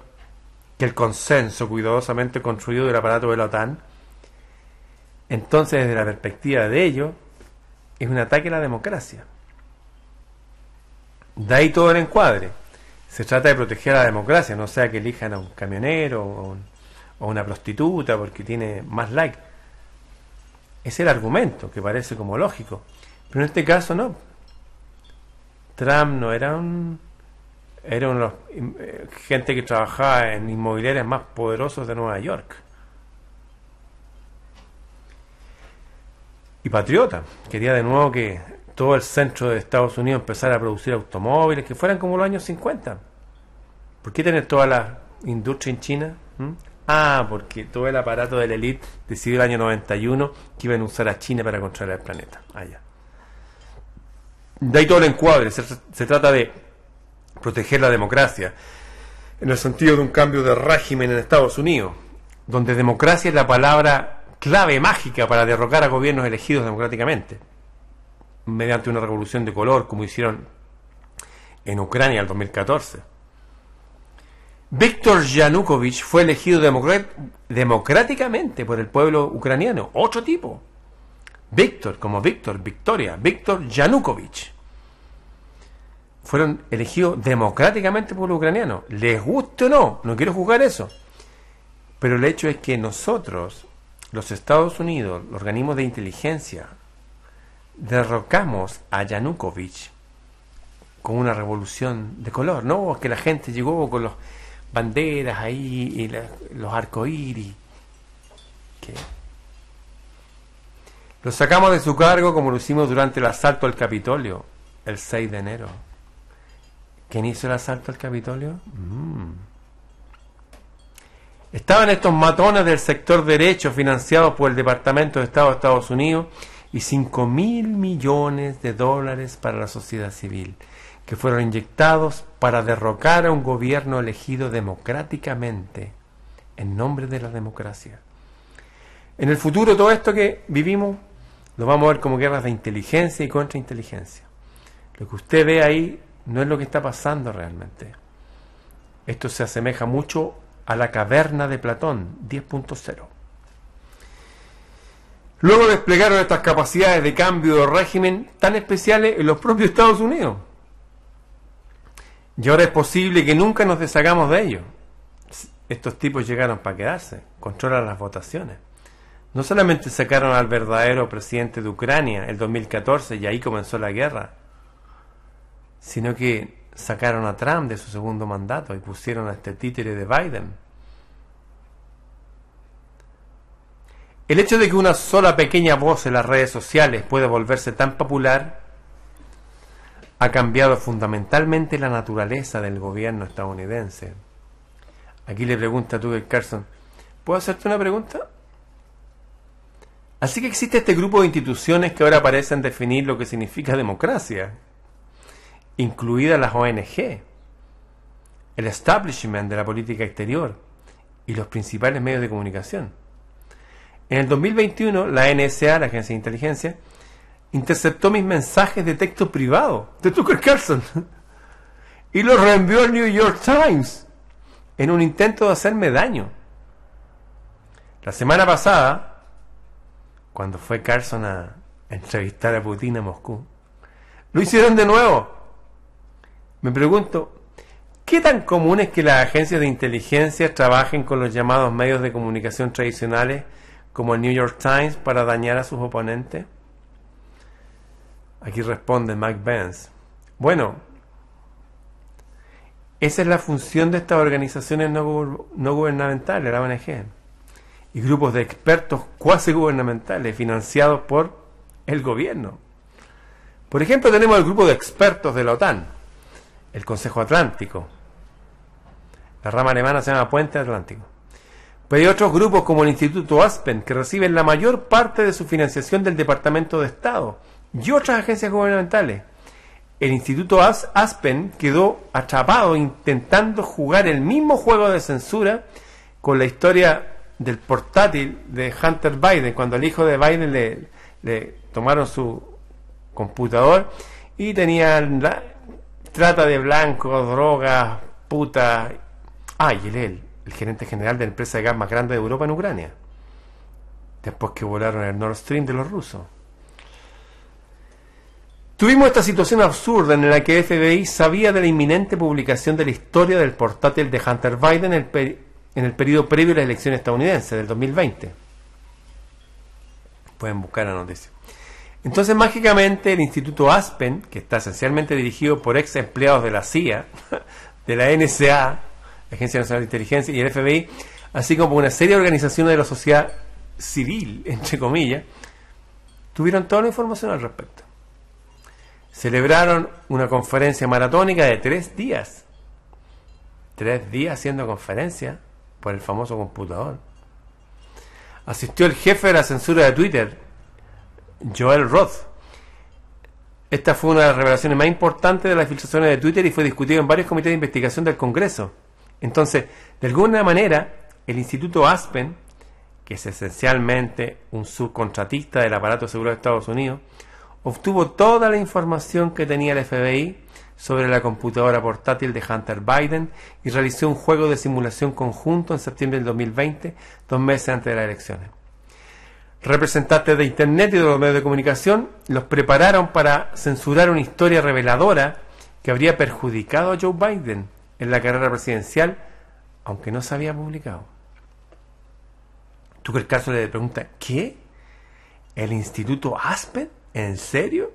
que el consenso cuidadosamente construido del aparato de la OTAN, entonces, desde la perspectiva de ello, es un ataque a la democracia. De ahí todo el encuadre. Se trata de proteger a la democracia, no sea que elijan a un camionero o, a una prostituta porque tiene más like. Es el argumento que parece como lógico. Pero en este caso no. Trump no era un. Era eh, gente que trabajaba en inmobiliarias más poderosos de Nueva York. y patriota. Quería de nuevo que todo el centro de Estados Unidos empezara a producir automóviles que fueran como los años 50. ¿Por qué tener toda la industria en China? ¿Mm? Ah, porque todo el aparato de la élite decidió el año 91 que iban a usar a China para controlar el planeta. Allá. Ah, de ahí todo el encuadre. se trata de proteger la democracia en el sentido de un cambio de régimen en Estados Unidos, donde democracia es la palabra clave mágica para derrocar a gobiernos elegidos democráticamente, mediante una revolución de color, como hicieron en Ucrania en el 2014. Víctor Yanukovych fue elegido democráticamente por el pueblo ucraniano, otro tipo. Víctor, como Víctor, Victoria, Víctor Yanukovych. Fueron elegidos democráticamente por los ucranianos. Les guste o no, no quiero juzgar eso. Pero el hecho es que nosotros, los Estados Unidos, los organismos de inteligencia, derrocamos a Yanukovych con una revolución de color, ¿no? Que la gente llegó con las banderas ahí y los arcoíris. lo sacamos de su cargo como lo hicimos durante el asalto al Capitolio, el 6 de enero. ¿Quién hizo el asalto al Capitolio? Mm. Estaban estos matones del sector derecho financiados por el Departamento de Estado de Estados Unidos y 5 mil millones de dólares para la sociedad civil, que fueron inyectados para derrocar a un gobierno elegido democráticamente en nombre de la democracia. En el futuro todo esto que vivimos lo vamos a ver como guerras de inteligencia y contrainteligencia. Lo que usted ve ahí no es lo que está pasando realmente. Esto se asemeja mucho a la caverna de Platón 10.0. Luego desplegaron estas capacidades de cambio de régimen tan especiales en los propios Estados Unidos. Y ahora es posible que nunca nos deshagamos de ellos. Estos tipos llegaron para quedarse, controlan las votaciones. No solamente sacaron al verdadero presidente de Ucrania el 2014 y ahí comenzó la guerra, sino que sacaron a Trump de su segundo mandato y pusieron a este títere de Biden. El hecho de que una sola pequeña voz en las redes sociales pueda volverse tan popular ha cambiado fundamentalmente la naturaleza del gobierno estadounidense. Aquí le pregunta a Tucker Carlson, ¿puedo hacerte una pregunta? Así que existe este grupo de instituciones que ahora parecen definir lo que significa democracia, incluidas las ONG, el establishment de la política exterior y los principales medios de comunicación. En el 2021, la NSA, la Agencia de Inteligencia, interceptó mis mensajes de texto privado de Tucker Carlson [laughs] y los reenvió al New York Times en un intento de hacerme daño. La semana pasada, cuando fue Carlson a entrevistar a Putin a Moscú, lo hicieron de nuevo. Me pregunto, ¿Qué tan común es que las agencias de inteligencia trabajen con los llamados medios de comunicación tradicionales como el New York Times para dañar a sus oponentes? Aquí responde Mike benz Bueno, esa es la función de estas organizaciones no, no gubernamentales, la ONG, y grupos de expertos cuasi gubernamentales financiados por el gobierno. Por ejemplo, tenemos el grupo de expertos de la OTAN, el Consejo Atlántico. La rama alemana se llama Puente Atlántico. Pero hay otros grupos como el Instituto Aspen que reciben la mayor parte de su financiación del Departamento de Estado y otras agencias gubernamentales. El Instituto Aspen quedó atrapado intentando jugar el mismo juego de censura con la historia del portátil de Hunter Biden, cuando al hijo de Biden le, tomaron su computador y tenían la, trata de blancos, drogas, puta. ay el e el gerente general de la empresa de gas más grande de Europa en Ucrania, después que volaron el Nord Stream de los rusos. Tuvimos esta situación absurda en la que FBI sabía de la inminente publicación de la historia del portátil de Hunter Biden en el, en el periodo previo a la elección estadounidense del 2020. Pueden buscar la noticia. Entonces, mágicamente, el Instituto Aspen, que está esencialmente dirigido por ex empleados de la CIA, [laughs] de la NSA la Agencia Nacional de Inteligencia y el FBI, así como una serie de organizaciones de la sociedad civil, [laughs] entre comillas, tuvieron toda la información al respecto. Celebraron una conferencia maratónica de tres días. Tres días haciendo conferencia por el famoso computador. Asistió el jefe de la censura de Twitter, Joel Roth. Esta fue una de las revelaciones más importantes de las filtraciones de Twitter y fue discutida en varios comités de investigación del Congreso. Entonces, de alguna manera, el Instituto Aspen, que es esencialmente un subcontratista del aparato seguro de Estados Unidos, obtuvo toda la información que tenía el FBI sobre la computadora portátil de Hunter Biden y realizó un juego de simulación conjunto en septiembre del 2020, dos meses antes de las elecciones. Representantes de Internet y de los medios de comunicación los prepararon para censurar una historia reveladora que habría perjudicado a Joe Biden en la carrera presidencial, aunque no se había publicado. el caso le pregunta, ¿qué? ¿El Instituto Aspen? ¿En serio?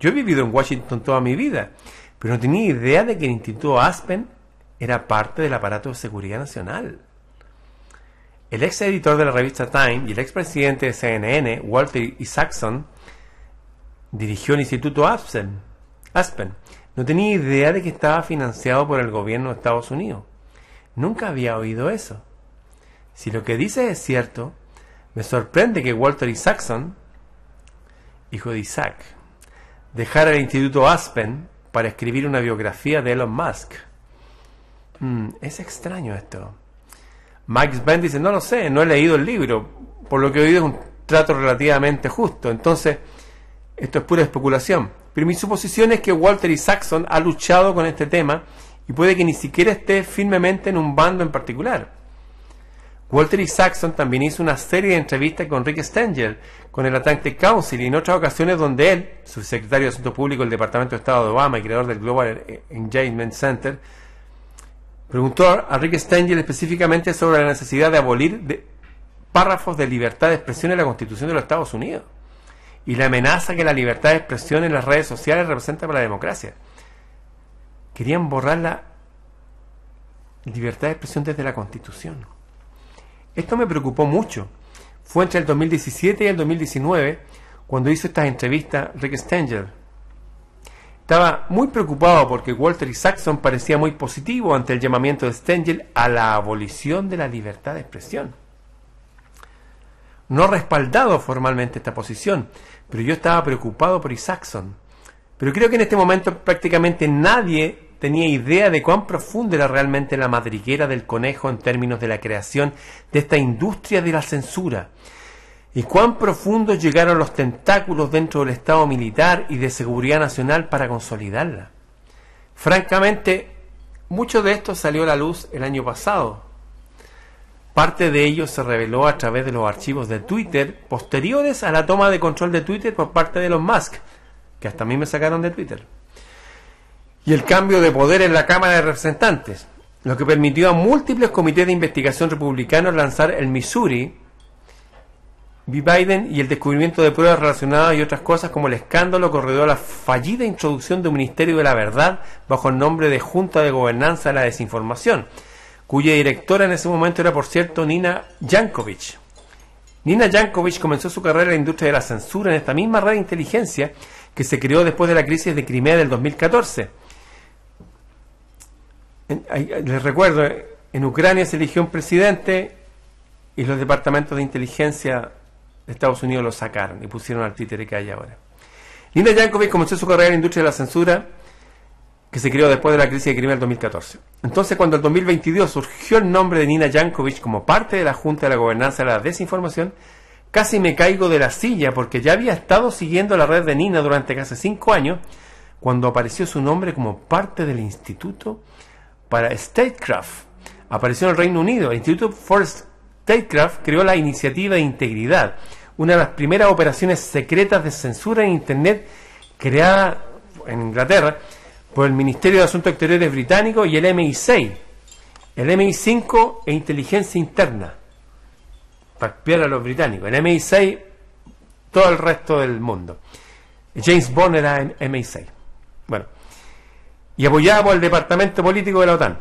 Yo he vivido en Washington toda mi vida, pero no tenía idea de que el Instituto Aspen era parte del aparato de seguridad nacional. El ex editor de la revista Time y el ex presidente de CNN, Walter Isaacson, dirigió el Instituto Aspen no tenía idea de que estaba financiado por el gobierno de Estados Unidos. Nunca había oído eso. Si lo que dice es cierto, me sorprende que Walter Isaacson, hijo de Isaac, dejara el Instituto Aspen para escribir una biografía de Elon Musk. Hmm, es extraño esto. Max Ben dice, no lo sé, no he leído el libro. Por lo que he oído es un trato relativamente justo. Entonces, esto es pura especulación. Pero mi suposición es que Walter y Saxon ha luchado con este tema y puede que ni siquiera esté firmemente en un bando en particular. Walter y Saxon también hizo una serie de entrevistas con Rick Stengel, con el Atlantic Council y en otras ocasiones donde él, subsecretario de Asuntos Públicos del Departamento de Estado de Obama y creador del Global Engagement Center, preguntó a Rick Stengel específicamente sobre la necesidad de abolir párrafos de libertad de expresión en la Constitución de los Estados Unidos y la amenaza que la libertad de expresión en las redes sociales representa para la democracia. Querían borrar la libertad de expresión desde la Constitución. Esto me preocupó mucho. Fue entre el 2017 y el 2019 cuando hizo estas entrevistas Rick Stengel. Estaba muy preocupado porque Walter Saxon parecía muy positivo ante el llamamiento de Stengel a la abolición de la libertad de expresión. No respaldado formalmente esta posición, pero yo estaba preocupado por Isaacson. Pero creo que en este momento prácticamente nadie tenía idea de cuán profunda era realmente la madriguera del conejo en términos de la creación de esta industria de la censura, y cuán profundos llegaron los tentáculos dentro del Estado militar y de seguridad nacional para consolidarla. Francamente, mucho de esto salió a la luz el año pasado, Parte de ello se reveló a través de los archivos de Twitter posteriores a la toma de control de Twitter por parte de los Musk, que hasta a mí me sacaron de Twitter. Y el cambio de poder en la Cámara de Representantes, lo que permitió a múltiples comités de investigación republicanos lanzar el Missouri, Biden y el descubrimiento de pruebas relacionadas y otras cosas como el escándalo corredor a la fallida introducción de un Ministerio de la Verdad bajo el nombre de Junta de Gobernanza de la Desinformación cuya directora en ese momento era, por cierto, Nina Jankovic. Nina Jankovic comenzó su carrera en la industria de la censura en esta misma red de inteligencia que se creó después de la crisis de Crimea del 2014. les recuerdo, en Ucrania se eligió un presidente y los departamentos de inteligencia de Estados Unidos lo sacaron y pusieron al títere que hay ahora. Nina Jankovic comenzó su carrera en la industria de la censura que se creó después de la crisis de Crimea del 2014. Entonces, cuando el 2022 surgió el nombre de Nina Yankovic como parte de la Junta de la Gobernanza de la Desinformación, casi me caigo de la silla porque ya había estado siguiendo la red de Nina durante casi cinco años cuando apareció su nombre como parte del Instituto para Statecraft. Apareció en el Reino Unido. El Instituto for Statecraft creó la Iniciativa de Integridad, una de las primeras operaciones secretas de censura en Internet creada en Inglaterra por el Ministerio de Asuntos Exteriores británico y el MI6, el MI5 e inteligencia interna, para a los británicos, el MI6 todo el resto del mundo. James Bond era MI6. Bueno, y apoyaba por el Departamento Político de la OTAN.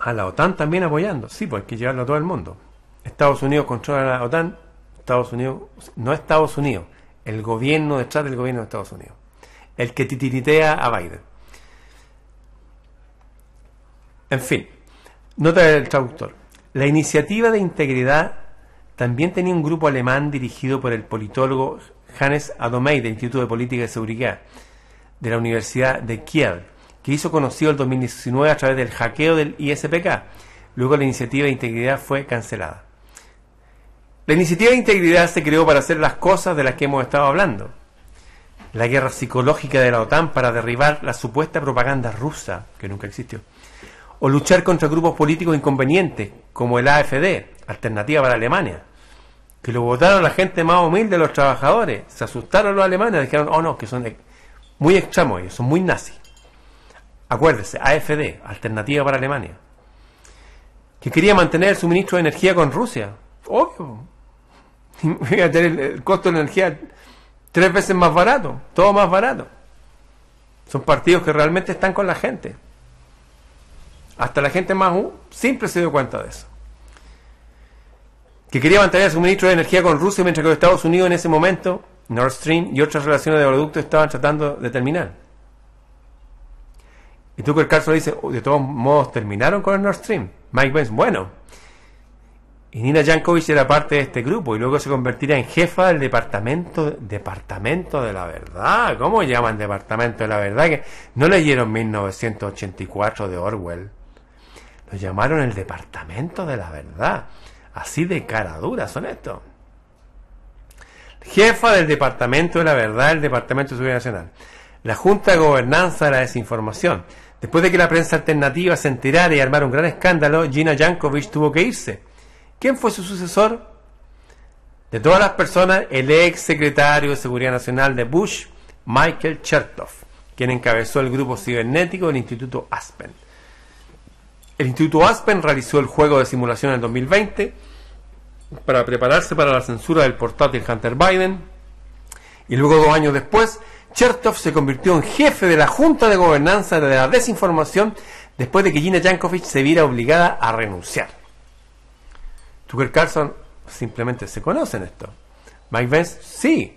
A la OTAN también apoyando, sí, pues hay que llevarlo a todo el mundo. Estados Unidos controla la OTAN, Estados Unidos, no Estados Unidos, el gobierno detrás del gobierno de Estados Unidos el que titiritea a Biden. En fin, nota del traductor. La iniciativa de integridad también tenía un grupo alemán dirigido por el politólogo Hannes Adomey del Instituto de Política y Seguridad de la Universidad de Kiel, que hizo conocido el 2019 a través del hackeo del ISPK. Luego la iniciativa de integridad fue cancelada. La iniciativa de integridad se creó para hacer las cosas de las que hemos estado hablando, la guerra psicológica de la OTAN para derribar la supuesta propaganda rusa, que nunca existió, o luchar contra grupos políticos inconvenientes, como el AFD, Alternativa para Alemania, que lo votaron la gente más humilde, los trabajadores, se asustaron los alemanes, dijeron, oh no, que son muy extremos ellos, son muy nazis. Acuérdese, AFD, Alternativa para Alemania, que quería mantener el suministro de energía con Rusia, obvio. [laughs] a el, el costo de la energía Tres veces más barato, todo más barato. Son partidos que realmente están con la gente. Hasta la gente más simple siempre se dio cuenta de eso. Que quería mantener el suministro de energía con Rusia mientras que los Estados Unidos en ese momento, Nord Stream y otras relaciones de productos estaban tratando de terminar. Y Tucker Carlson dice, oh, de todos modos terminaron con el Nord Stream. Mike Pence, bueno, y Nina Jankovic era parte de este grupo y luego se convertiría en jefa del departamento departamento de la verdad. ¿Cómo llaman departamento de la verdad? Que no leyeron 1984 de Orwell. Lo llamaron el departamento de la verdad. Así de cara dura son estos. Jefa del departamento de la verdad El Departamento de Seguridad Nacional. La Junta de Gobernanza de la Desinformación. Después de que la prensa alternativa se enterara y armar un gran escándalo, Gina Jankovic tuvo que irse ¿Quién fue su sucesor? De todas las personas, el ex secretario de Seguridad Nacional de Bush, Michael Chertoff, quien encabezó el grupo cibernético del Instituto Aspen. El Instituto Aspen realizó el juego de simulación en 2020 para prepararse para la censura del portátil Hunter Biden. Y luego, dos años después, Chertoff se convirtió en jefe de la Junta de Gobernanza de la Desinformación después de que Gina Yankovic se viera obligada a renunciar. Tucker Carlson simplemente se conocen esto. Mike Vance sí.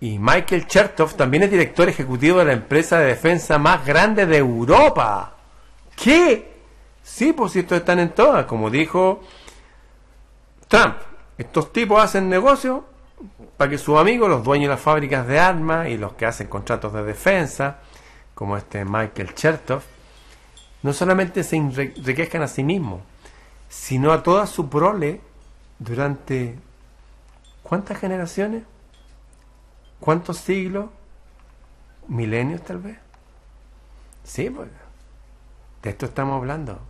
Y Michael Chertoff también es director ejecutivo de la empresa de defensa más grande de Europa. ¿Qué? Sí, pues estos están en todas, como dijo Trump. Estos tipos hacen negocio para que sus amigos, los dueños de las fábricas de armas y los que hacen contratos de defensa, como este Michael Chertoff, no solamente se enriquezcan a sí mismos, sino a toda su prole durante ¿cuántas generaciones? ¿Cuántos siglos? ¿Milenios tal vez? Sí, pues, de esto estamos hablando.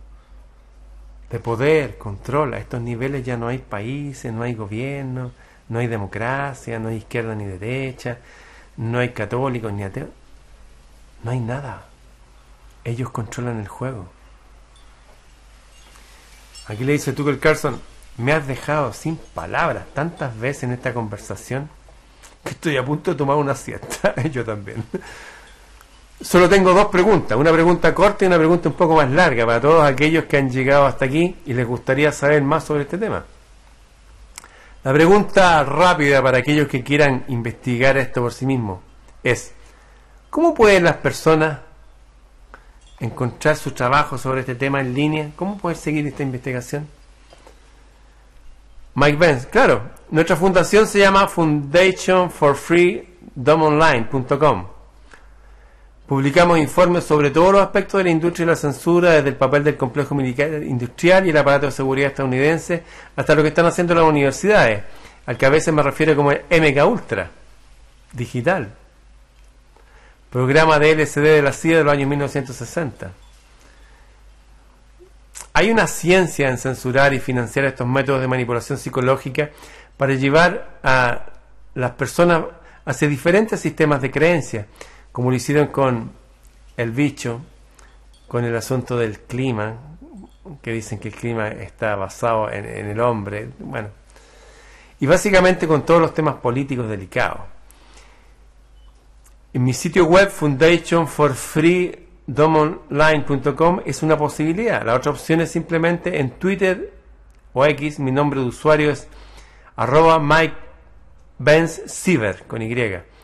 De poder, control. A estos niveles ya no hay países, no hay gobierno, no hay democracia, no hay izquierda ni derecha, no hay católicos ni ateos. No hay nada. Ellos controlan el juego. Aquí le dice Tucker Carlson, me has dejado sin palabras tantas veces en esta conversación que estoy a punto de tomar una siesta. [laughs] Yo también. Solo tengo dos preguntas, una pregunta corta y una pregunta un poco más larga para todos aquellos que han llegado hasta aquí y les gustaría saber más sobre este tema. La pregunta rápida para aquellos que quieran investigar esto por sí mismos es, ¿cómo pueden las personas encontrar su trabajo sobre este tema en línea? ¿Cómo poder seguir esta investigación? Mike Benz, claro, nuestra fundación se llama Foundation for Publicamos informes sobre todos los aspectos de la industria y la censura, desde el papel del complejo militar industrial y el aparato de seguridad estadounidense, hasta lo que están haciendo las universidades, al que a veces me refiero como el MKUltra... digital programa de LSD de la CIA del año 1960. Hay una ciencia en censurar y financiar estos métodos de manipulación psicológica para llevar a las personas hacia diferentes sistemas de creencias como lo hicieron con el bicho, con el asunto del clima, que dicen que el clima está basado en, en el hombre, bueno, y básicamente con todos los temas políticos delicados. En mi sitio web foundationforfreedomonline.com es una posibilidad. La otra opción es simplemente en Twitter o X, mi nombre de usuario es arroba Mike Benz con Y.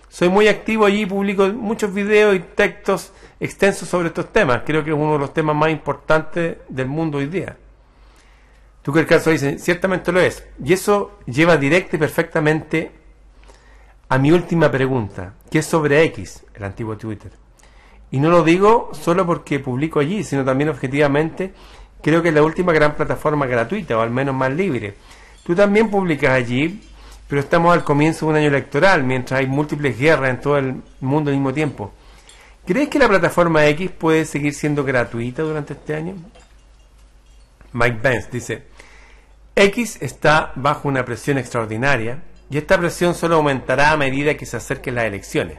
Soy muy activo allí, publico muchos videos y textos extensos sobre estos temas. Creo que es uno de los temas más importantes del mundo hoy día. Tú el caso dice, ciertamente lo es. Y eso lleva directo y perfectamente a mi última pregunta, que es sobre X, el antiguo Twitter. Y no lo digo solo porque publico allí, sino también objetivamente creo que es la última gran plataforma gratuita, o al menos más libre. Tú también publicas allí, pero estamos al comienzo de un año electoral, mientras hay múltiples guerras en todo el mundo al mismo tiempo. ¿Crees que la plataforma X puede seguir siendo gratuita durante este año? Mike Benz dice, X está bajo una presión extraordinaria y esta presión solo aumentará a medida que se acerquen las elecciones.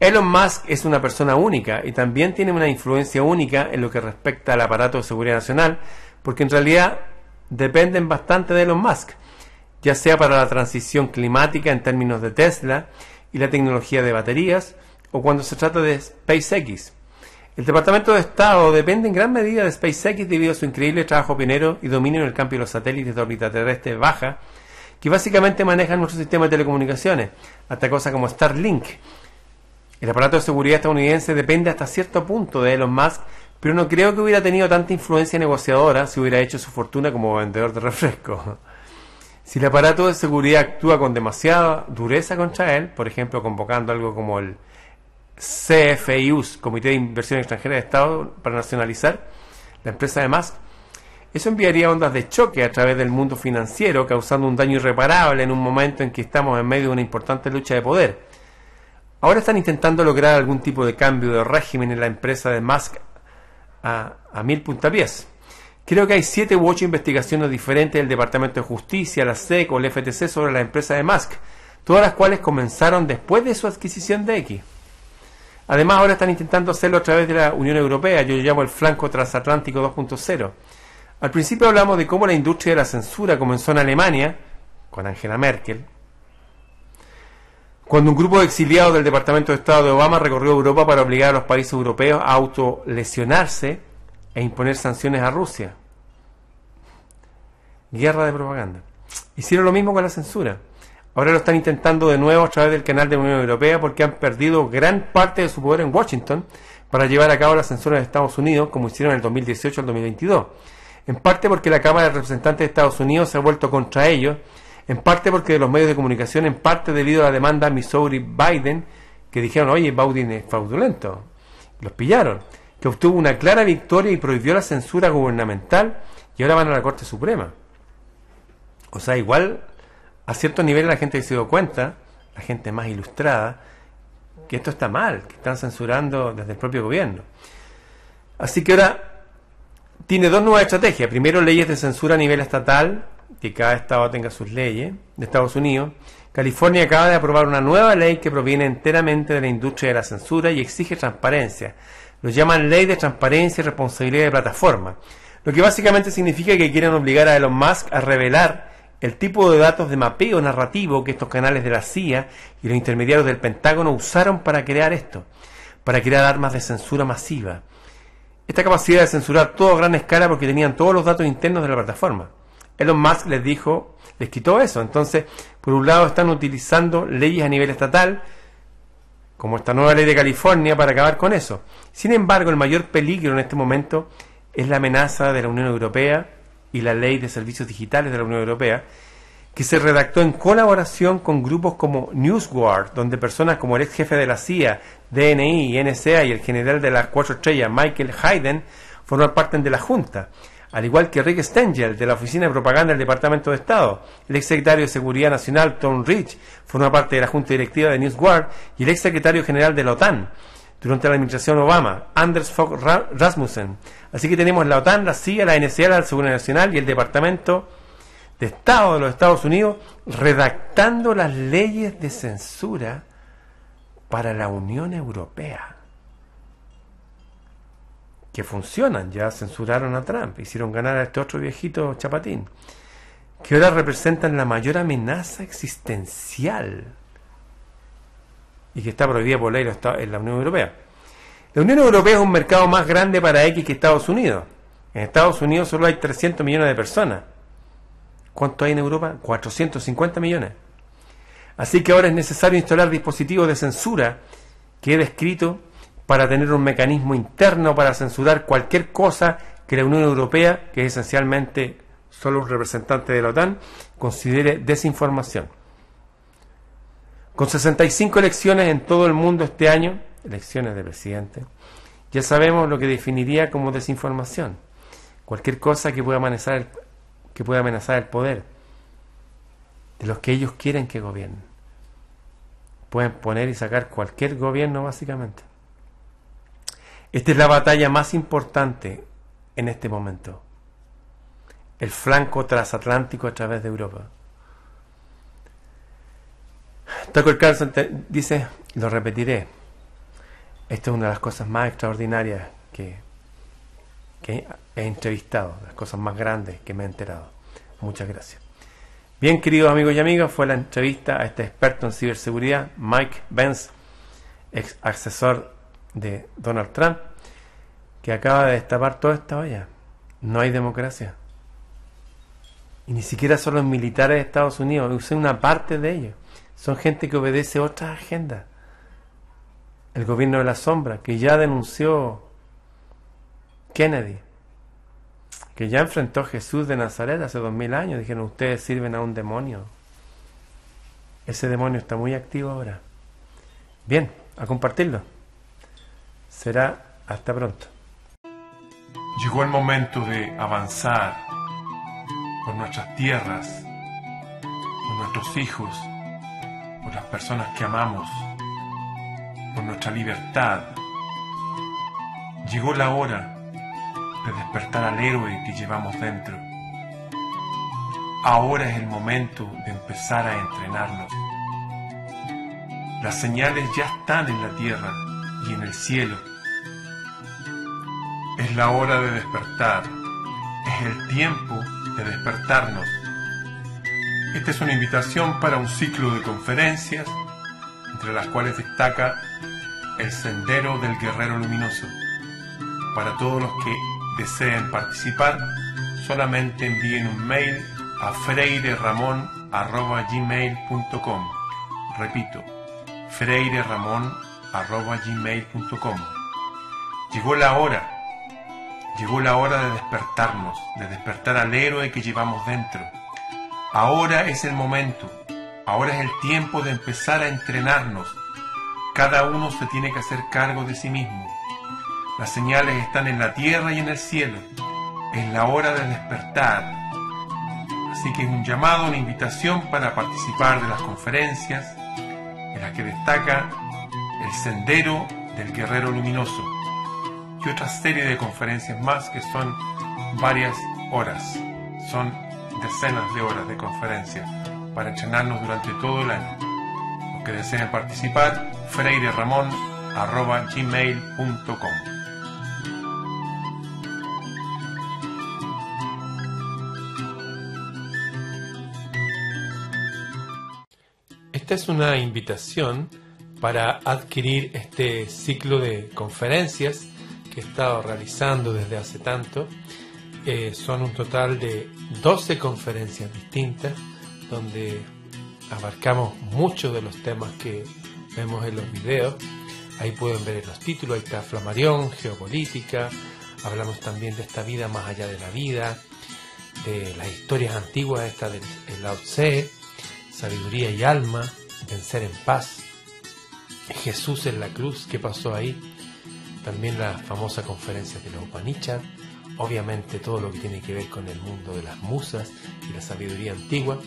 Elon Musk es una persona única y también tiene una influencia única en lo que respecta al aparato de seguridad nacional, porque en realidad dependen bastante de Elon Musk, ya sea para la transición climática en términos de Tesla y la tecnología de baterías, o cuando se trata de SpaceX. El Departamento de Estado depende en gran medida de SpaceX debido a su increíble trabajo pionero y dominio en el cambio de los satélites de órbita terrestre baja que básicamente manejan nuestro sistema de telecomunicaciones, hasta cosas como Starlink. El aparato de seguridad estadounidense depende hasta cierto punto de Elon Musk, pero no creo que hubiera tenido tanta influencia negociadora si hubiera hecho su fortuna como vendedor de refresco. Si el aparato de seguridad actúa con demasiada dureza contra él, por ejemplo, convocando algo como el CFIUS, Comité de Inversión Extranjera de Estado, para nacionalizar, la empresa de Musk... Eso enviaría ondas de choque a través del mundo financiero, causando un daño irreparable en un momento en que estamos en medio de una importante lucha de poder. Ahora están intentando lograr algún tipo de cambio de régimen en la empresa de Musk a, mil puntapiés. Creo que hay siete u ocho investigaciones diferentes del Departamento de Justicia, la SEC o el FTC sobre la empresa de Musk, todas las cuales comenzaron después de su adquisición de X. Además, ahora están intentando hacerlo a través de la Unión Europea, yo lo llamo el flanco transatlántico 2.0. Al principio hablamos de cómo la industria de la censura comenzó en Alemania, con Angela Merkel, cuando un grupo de exiliados del Departamento de Estado de Obama recorrió Europa para obligar a los países europeos a autolesionarse e imponer sanciones a Rusia. Guerra de propaganda. Hicieron lo mismo con la censura. Ahora lo están intentando de nuevo a través del canal de la Unión Europea porque han perdido gran parte de su poder en Washington para llevar a cabo la censura de Estados Unidos como hicieron en el 2018 al 2022 en parte porque la Cámara de Representantes de Estados Unidos se ha vuelto contra ellos, en parte porque los medios de comunicación, en parte debido a la demanda Missouri-Biden, que dijeron, oye, Biden es fraudulento, los pillaron, que obtuvo una clara victoria y prohibió la censura gubernamental, y ahora van a la Corte Suprema. O sea, igual, a cierto nivel la gente se dio cuenta, la gente más ilustrada, que esto está mal, que están censurando desde el propio gobierno. Así que ahora tiene dos nuevas estrategias. Primero, leyes de censura a nivel estatal, que cada estado tenga sus leyes, de Estados Unidos. California acaba de aprobar una nueva ley que proviene enteramente de la industria de la censura y exige transparencia. Lo llaman Ley de Transparencia y Responsabilidad de Plataforma, lo que básicamente significa que quieren obligar a Elon Musk a revelar el tipo de datos de mapeo narrativo que estos canales de la CIA y los intermediarios del Pentágono usaron para crear esto, para crear armas de censura masiva esta capacidad de censurar todo a gran escala porque tenían todos los datos internos de la plataforma. Elon Musk les dijo, les quitó eso. Entonces, por un lado están utilizando leyes a nivel estatal, como esta nueva ley de California, para acabar con eso. Sin embargo, el mayor peligro en este momento es la amenaza de la Unión Europea y la ley de servicios digitales de la Unión Europea, que se redactó en colaboración con grupos como Newsguard, donde personas como el ex jefe de la CIA, DNI, NSA y el general de las cuatro estrellas Michael Hayden forman parte de la Junta, al igual que Rick Stengel de la Oficina de Propaganda del Departamento de Estado, el ex secretario de Seguridad Nacional Tom Rich forma parte de la Junta Directiva de Newsguard y el ex secretario general de la OTAN durante la administración Obama, Anders Fogh Rasmussen. Así que tenemos la OTAN, la CIA, la NSA, la Seguridad Nacional y el Departamento de Estado de los Estados Unidos redactando las leyes de censura para la Unión Europea. Que funcionan, ya censuraron a Trump, hicieron ganar a este otro viejito chapatín, que ahora representan la mayor amenaza existencial y que está prohibida por ley en la Unión Europea. La Unión Europea es un mercado más grande para X que Estados Unidos. En Estados Unidos solo hay 300 millones de personas. ¿Cuánto hay en Europa? 450 millones. Así que ahora es necesario instalar dispositivos de censura que he descrito para tener un mecanismo interno para censurar cualquier cosa que la Unión Europea, que es esencialmente solo un representante de la OTAN, considere desinformación. Con 65 elecciones en todo el mundo este año, elecciones de presidente, ya sabemos lo que definiría como desinformación. Cualquier cosa que pueda amanecer que puede amenazar el poder de los que ellos quieren que gobiernen. Pueden poner y sacar cualquier gobierno básicamente. Esta es la batalla más importante en este momento. El flanco transatlántico a través de Europa. Tucker Carlson dice, lo repetiré, esto es una de las cosas más extraordinarias que que he entrevistado, las cosas más grandes que me he enterado. Muchas gracias. Bien, queridos amigos y amigas, fue la entrevista a este experto en ciberseguridad, Mike Benz, ex asesor de Donald Trump, que acaba de destapar toda esta olla. No hay democracia. Y ni siquiera son los militares de Estados Unidos, usen una parte de ellos. Son gente que obedece otras agendas. El gobierno de la sombra, que ya denunció Kennedy, que ya enfrentó a Jesús de Nazaret hace dos mil años, dijeron, ustedes sirven a un demonio. Ese demonio está muy activo ahora. Bien, a compartirlo. Será hasta pronto. Llegó el momento de avanzar por nuestras tierras, por nuestros hijos, por las personas que amamos, por nuestra libertad. Llegó la hora de despertar al héroe que llevamos dentro. Ahora es el momento de empezar a entrenarnos. Las señales ya están en la tierra y en el cielo. Es la hora de despertar. Es el tiempo de despertarnos. Esta es una invitación para un ciclo de conferencias, entre las cuales destaca El Sendero del Guerrero Luminoso, para todos los que deseen participar, solamente envíen un mail a freireramon.gmail.com Repito, freireramon.gmail.com Llegó la hora, llegó la hora de despertarnos, de despertar al héroe que llevamos dentro. Ahora es el momento, ahora es el tiempo de empezar a entrenarnos. Cada uno se tiene que hacer cargo de sí mismo las señales están en la tierra y en el cielo. Es la hora de despertar. Así que es un llamado, una invitación para participar de las conferencias en las que destaca El Sendero del Guerrero Luminoso y otra serie de conferencias más que son varias horas. Son decenas de horas de conferencias para entrenarnos durante todo el año. Los que deseen participar, freireramon.com esta es una invitación para adquirir este ciclo de conferencias que he estado realizando desde hace tanto. Eh, son un total de 12 conferencias distintas donde abarcamos muchos de los temas que vemos en los videos. Ahí pueden ver los títulos, ahí está Flamarión, geopolítica, hablamos también de esta vida más allá de la vida, de las historias antiguas, esta del Lao sabiduría y alma, vencer en paz. Jesús en la cruz, ¿qué pasó ahí? También la famosa conferencia de la Upanishad, obviamente todo lo que tiene que ver con el mundo de las musas y la sabiduría antigua.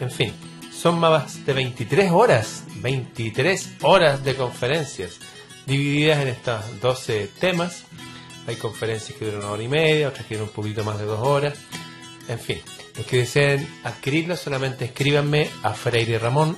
En fin, son más de 23 horas, 23 horas de conferencias divididas en estos 12 temas. Hay conferencias que duran una hora y media, otras que duran un poquito más de dos horas. En fin, los que deseen adquirirlo solamente escríbanme a freireramon.com.